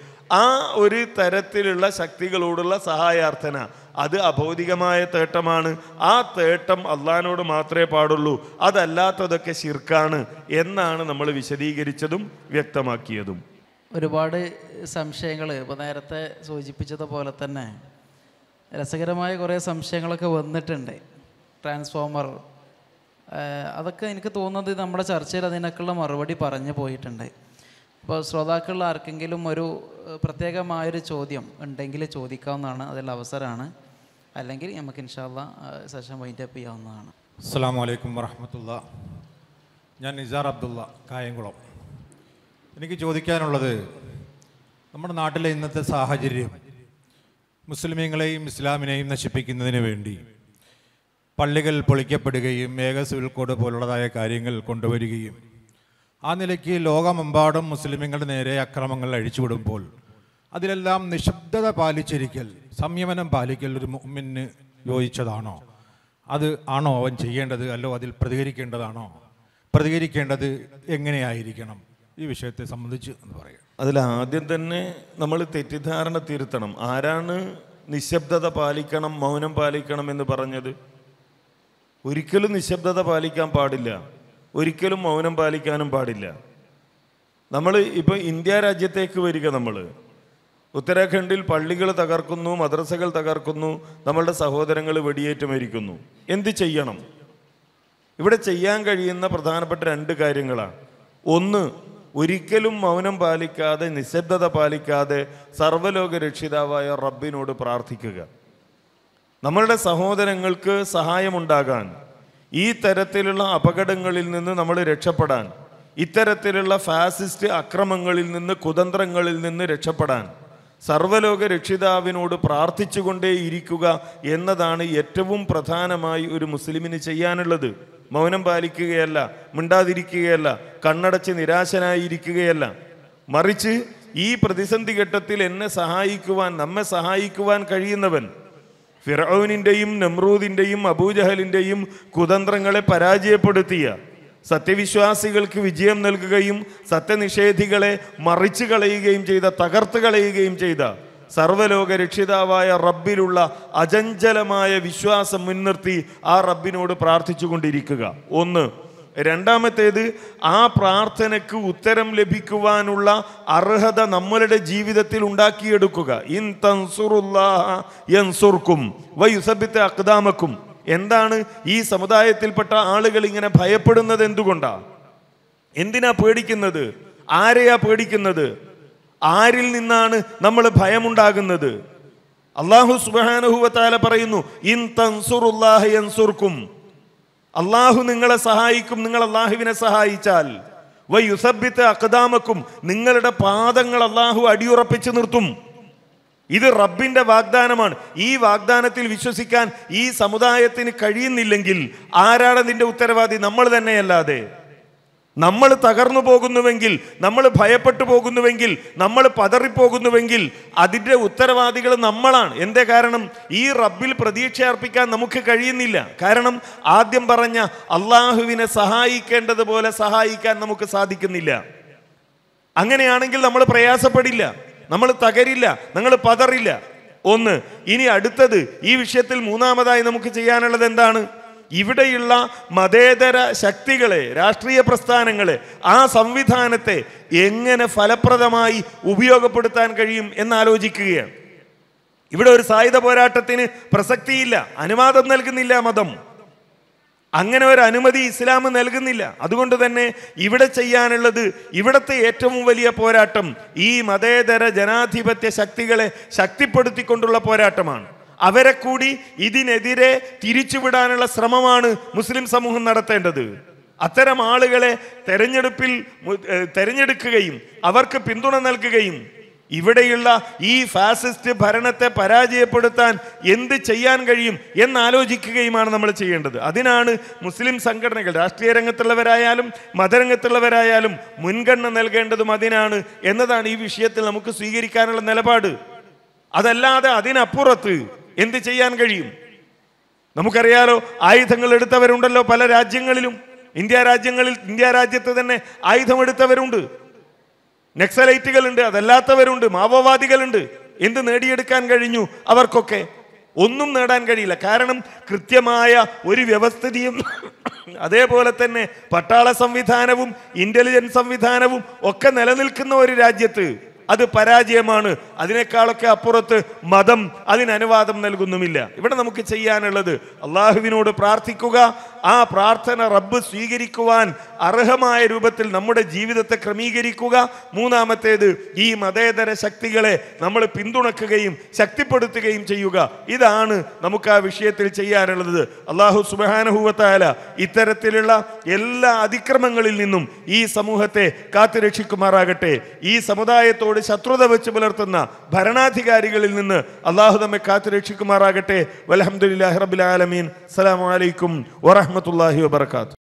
ആ ഒരു തരത്തിലുള്ള ശക്തികളോടുള്ള സഹായാർത്ഥന അത് അഭൗതികമായ തേട്ടമാണ് ആ തേട്ടം അള്ളഹാനോട് മാത്രമേ പാടുള്ളൂ അതല്ലാത്തതൊക്കെ ശിർക്കാണ് എന്നാണ് നമ്മൾ വിശദീകരിച്ചതും വ്യക്തമാക്കിയതും ഒരുപാട് സംശയങ്ങൾ ഇപ്പോൾ നേരത്തെ സൂചിപ്പിച്ചതുപോലെ തന്നെ രസകരമായ കുറേ സംശയങ്ങളൊക്കെ വന്നിട്ടുണ്ട് ട്രാൻസ്ഫോമർ അതൊക്കെ എനിക്ക് തോന്നുന്നത് നമ്മുടെ ചർച്ചയിൽ അതിനൊക്കെയുള്ള മറുപടി പറഞ്ഞു പോയിട്ടുണ്ട് ഇപ്പോൾ ശ്രോതാക്കളിൽ ആർക്കെങ്കിലും ഒരു പ്രത്യേകമായൊരു ചോദ്യം ഉണ്ടെങ്കിൽ ചോദിക്കാവുന്നതാണ് അതിൽ അവസരമാണ് അല്ലെങ്കിൽ നമുക്ക് ഇൻഷാല്ല സെഷൻ വൈൻഡ് അപ്പ് ചെയ്യാവുന്നതാണ് അസ്സാം വലൈക്കും വറഹമത്തുള്ള ഞാൻ നിസാർ അബ്ദുള്ള കായംകുളം എനിക്ക് ചോദിക്കാനുള്ളത് നമ്മുടെ നാട്ടിലെ ഇന്നത്തെ സാഹചര്യം മുസ്ലിമീങ്ങളെയും ഇസ്ലാമിനെയും നശിപ്പിക്കുന്നതിന് വേണ്ടി പള്ളികൾ പൊളിക്കപ്പെടുകയും ഏക സിവിൽ കോഡ് പോലുള്ളതായ കാര്യങ്ങൾ കൊണ്ടുവരികയും ആ നിലയ്ക്ക് ലോകമെമ്പാടും മുസ്ലിമുകളുടെ നേരെ അക്രമങ്ങൾ അഴിച്ചുവിടുമ്പോൾ അതിലെല്ലാം നിശബ്ദത പാലിച്ചിരിക്കൽ സംയമനം പാലിക്കൽ ഒരു മുമ്മിന് യോജിച്ചതാണോ അത് ആണോ അവൻ ചെയ്യേണ്ടത് അല്ലോ അതിൽ പ്രതികരിക്കേണ്ടതാണോ പ്രതികരിക്കേണ്ടത് എങ്ങനെയായിരിക്കണം ഈ വിഷയത്തെ സംബന്ധിച്ച് എന്ന് പറയാം അതിൽ ആദ്യം തന്നെ നമ്മൾ തെറ്റിദ്ധാരണ തിരുത്തണം ആരാണ് നിശബ്ദത പാലിക്കണം മൗനം പാലിക്കണം എന്ന് പറഞ്ഞത് ഒരിക്കലും നിശബ്ദത പാലിക്കാൻ പാടില്ല ഒരിക്കലും മൗനം പാലിക്കാനും പാടില്ല നമ്മൾ ഇപ്പോൾ ഇന്ത്യ രാജ്യത്തേക്ക് വരിക നമ്മൾ ഉത്തരാഖണ്ഡിൽ പള്ളികൾ തകർക്കുന്നു മദ്രസകൾ തകർക്കുന്നു നമ്മളുടെ സഹോദരങ്ങൾ വെടിയേറ്റ് മരിക്കുന്നു എന്ത് ചെയ്യണം ഇവിടെ ചെയ്യാൻ കഴിയുന്ന പ്രധാനപ്പെട്ട രണ്ട് കാര്യങ്ങളാണ് ഒന്ന് ഒരിക്കലും മൗനം പാലിക്കാതെ നിശബ്ദത പാലിക്കാതെ സർവ്വലോക രക്ഷിതാവായ റബ്ബിനോട് പ്രാർത്ഥിക്കുക നമ്മളുടെ സഹോദരങ്ങൾക്ക് സഹായമുണ്ടാകാൻ ഈ തരത്തിലുള്ള അപകടങ്ങളിൽ നിന്ന് നമ്മൾ രക്ഷപ്പെടാൻ ഇത്തരത്തിലുള്ള ഫാസിസ്റ്റ് അക്രമങ്ങളിൽ നിന്ന് കുതന്ത്രങ്ങളിൽ നിന്ന് രക്ഷപ്പെടാൻ സർവലോക രക്ഷിതാവിനോട് ഇരിക്കുക എന്നതാണ് ഏറ്റവും പ്രധാനമായി ഒരു മുസ്ലിമിന് ചെയ്യാനുള്ളത് മൗനം പാലിക്കുകയല്ല മിണ്ടാതിരിക്കുകയല്ല കണ്ണടച്ച് നിരാശനായിരിക്കുകയല്ല മറിച്ച് ഈ പ്രതിസന്ധി ഘട്ടത്തിൽ എന്നെ സഹായിക്കുവാൻ നമ്മെ സഹായിക്കുവാൻ കഴിയുന്നവൻ ഫിറോനിൻ്റെയും നെമ്രൂദിൻ്റെയും അബൂജഹലിൻ്റെയും കുതന്ത്രങ്ങളെ പരാജയപ്പെടുത്തിയ സത്യവിശ്വാസികൾക്ക് വിജയം നൽകുകയും സത്യനിഷേധികളെ മറിച്ചു കളയുകയും ചെയ്ത തകർത്ത് കളയുകയും ചെയ്ത സർവലോക രക്ഷിതാവായ റബ്ബിലുള്ള അചഞ്ചലമായ വിശ്വാസം മുൻനിർത്തി ആ റബ്ബിനോട് പ്രാർത്ഥിച്ചുകൊണ്ടിരിക്കുക ഒന്ന് രണ്ടാമത്തേത് ആ പ്രാർത്ഥനയ്ക്ക് ഉത്തരം ലഭിക്കുവാനുള്ള അർഹത നമ്മളുടെ ജീവിതത്തിൽ ഉണ്ടാക്കിയെടുക്കുക ഇൻ തൻസുറുല്ലാഹുർക്കും വൈസബിത്ത് അക്താമക്കും എന്താണ് ഈ സമുദായത്തിൽപ്പെട്ട ആളുകൾ ഇങ്ങനെ ഭയപ്പെടുന്നത് എന്തുകൊണ്ടാണ് എന്തിനാ പേടിക്കുന്നത് ആരെയാ പേടിക്കുന്നത് ആരിൽ നിന്നാണ് നമ്മൾ ഭയമുണ്ടാകുന്നത് അള്ളാഹു സുബാനുഹുവത്താല പറയുന്നു ഇൻ തൻസുറുല്ലാഹ് യൻസുർക്കും അള്ളാഹു നിങ്ങളെ സഹായിക്കും നിങ്ങൾ അള്ളാഹുവിനെ സഹായിച്ചാൽ വൈ യുസബിത്ത് അക്കദാമക്കും നിങ്ങളുടെ പാദങ്ങൾ അള്ളാഹു അടിയുറപ്പിച്ചു നിർത്തും ഇത് റബ്ബിന്റെ വാഗ്ദാനമാണ് ഈ വാഗ്ദാനത്തിൽ വിശ്വസിക്കാൻ ഈ സമുദായത്തിന് കഴിയുന്നില്ലെങ്കിൽ ആരാണ് നിന്റെ ഉത്തരവാദി നമ്മൾ തന്നെയല്ലാതെ നമ്മൾ തകർന്നു പോകുന്നുവെങ്കിൽ നമ്മൾ ഭയപ്പെട്ടു പോകുന്നുവെങ്കിൽ നമ്മൾ പതറിപ്പോകുന്നുവെങ്കിൽ അതിൻ്റെ ഉത്തരവാദികൾ നമ്മളാണ് എന്തേ കാരണം ഈ റബ്ബിൽ പ്രതീക്ഷ അർപ്പിക്കാൻ നമുക്ക് കഴിയുന്നില്ല കാരണം ആദ്യം പറഞ്ഞ അള്ളാഹുവിനെ സഹായിക്കേണ്ടതുപോലെ സഹായിക്കാൻ നമുക്ക് സാധിക്കുന്നില്ല അങ്ങനെയാണെങ്കിൽ നമ്മൾ പ്രയാസപ്പെടില്ല നമ്മൾ തകരില്ല നമ്മൾ പതറില്ല ഒന്ന് ഇനി അടുത്തത് ഈ വിഷയത്തിൽ മൂന്നാമതായി നമുക്ക് ചെയ്യാനുള്ളത് എന്താണ് ഇവിടെയുള്ള മതേതര ശക്തികളെ രാഷ്ട്രീയ പ്രസ്ഥാനങ്ങളെ ആ സംവിധാനത്തെ എങ്ങനെ ഫലപ്രദമായി ഉപയോഗപ്പെടുത്താൻ കഴിയും എന്നാലോചിക്കുകയാണ് ഇവിടെ ഒരു സായുധ പോരാട്ടത്തിന് പ്രസക്തിയില്ല അനുവാദം നൽകുന്നില്ല മതം അങ്ങനെ ഒരു അനുമതി ഇസ്ലാം നൽകുന്നില്ല അതുകൊണ്ട് തന്നെ ഇവിടെ ചെയ്യാനുള്ളത് ഇവിടുത്തെ ഏറ്റവും വലിയ പോരാട്ടം ഈ മതേതര ജനാധിപത്യ ശക്തികളെ ശക്തിപ്പെടുത്തിക്കൊണ്ടുള്ള പോരാട്ടമാണ് അവരെ കൂടി ഇതിനെതിരെ തിരിച്ചുവിടാനുള്ള ശ്രമമാണ് മുസ്ലിം സമൂഹം നടത്തേണ്ടത് അത്തരം ആളുകളെ തെരഞ്ഞെടുപ്പിൽ തെരഞ്ഞെടുക്കുകയും അവർക്ക് പിന്തുണ നൽകുകയും ഇവിടെയുള്ള ഈ ഫാസിസ്റ്റ് ഭരണത്തെ പരാജയപ്പെടുത്താൻ എന്ത് ചെയ്യാൻ കഴിയും എന്നാലോചിക്കുകയുമാണ് നമ്മൾ ചെയ്യേണ്ടത് അതിനാണ് മുസ്ലിം സംഘടനകൾ രാഷ്ട്രീയ രംഗത്തുള്ളവരായാലും മതരംഗത്തുള്ളവരായാലും മുൻഗണന നൽകേണ്ടതും അതിനാണ് എന്നതാണ് ഈ വിഷയത്തിൽ നമുക്ക് സ്വീകരിക്കാനുള്ള നിലപാട് അതല്ലാതെ അതിനപ്പുറത്ത് എന്ത് ചെയ്യാൻ കഴിയും നമുക്കറിയാലോ ആയുധങ്ങൾ എടുത്തവരുണ്ടല്ലോ പല രാജ്യങ്ങളിലും ഇന്ത്യ രാജ്യങ്ങളിൽ ഇന്ത്യ രാജ്യത്ത് തന്നെ ആയുധമെടുത്തവരുണ്ട് നക്സലൈറ്റുകളുണ്ട് അതല്ലാത്തവരുണ്ട് മാവോവാദികളുണ്ട് എന്ത് നേടിയെടുക്കാൻ കഴിഞ്ഞു അവർക്കൊക്കെ ഒന്നും നേടാൻ കഴിയില്ല കാരണം കൃത്യമായ ഒരു വ്യവസ്ഥിതിയും അതേപോലെ തന്നെ പട്ടാള സംവിധാനവും ഇൻ്റലിജൻസ് സംവിധാനവും ഒക്കെ നിലനിൽക്കുന്ന ഒരു രാജ്യത്ത് അത് പരാജയമാണ് അതിനേക്കാളൊക്കെ അപ്പുറത്ത് മതം അതിന് നൽകുന്നുമില്ല ഇവിടെ നമുക്ക് ചെയ്യാനുള്ളത് അള്ളാഹുവിനോട് പ്രാർത്ഥിക്കുക ആ പ്രാർത്ഥന റബ്ബ് സ്വീകരിക്കുവാൻ അർഹമായ രൂപത്തിൽ നമ്മുടെ ജീവിതത്തെ ക്രമീകരിക്കുക മൂന്നാമത്തേത് ഈ മതേതര ശക്തികളെ നമ്മൾ പിന്തുണക്കുകയും ശക്തിപ്പെടുത്തുകയും ചെയ്യുക ഇതാണ് നമുക്ക് ആ വിഷയത്തിൽ ചെയ്യാനുള്ളത് അള്ളാഹു സുബാനഹുവത്തായ ഇത്തരത്തിലുള്ള എല്ലാ അതിക്രമങ്ങളിൽ നിന്നും ഈ സമൂഹത്തെ കാത്തുരക്ഷിക്കുമാറാകട്ടെ ഈ സമുദായത്തോട് ശത്രുത വെച്ച് പുലർത്തുന്ന ഭരണാധികാരികളിൽ നിന്ന് അള്ളാഹു നമ്മെ കാത്തുരക്ഷിക്കുമാറാകട്ടെ വലഹമുല്ലാ റബുലാലമീൻ വലൈക്കും വറഹ വറഹമത്തല്ലാഹി വബർക്കാത്തു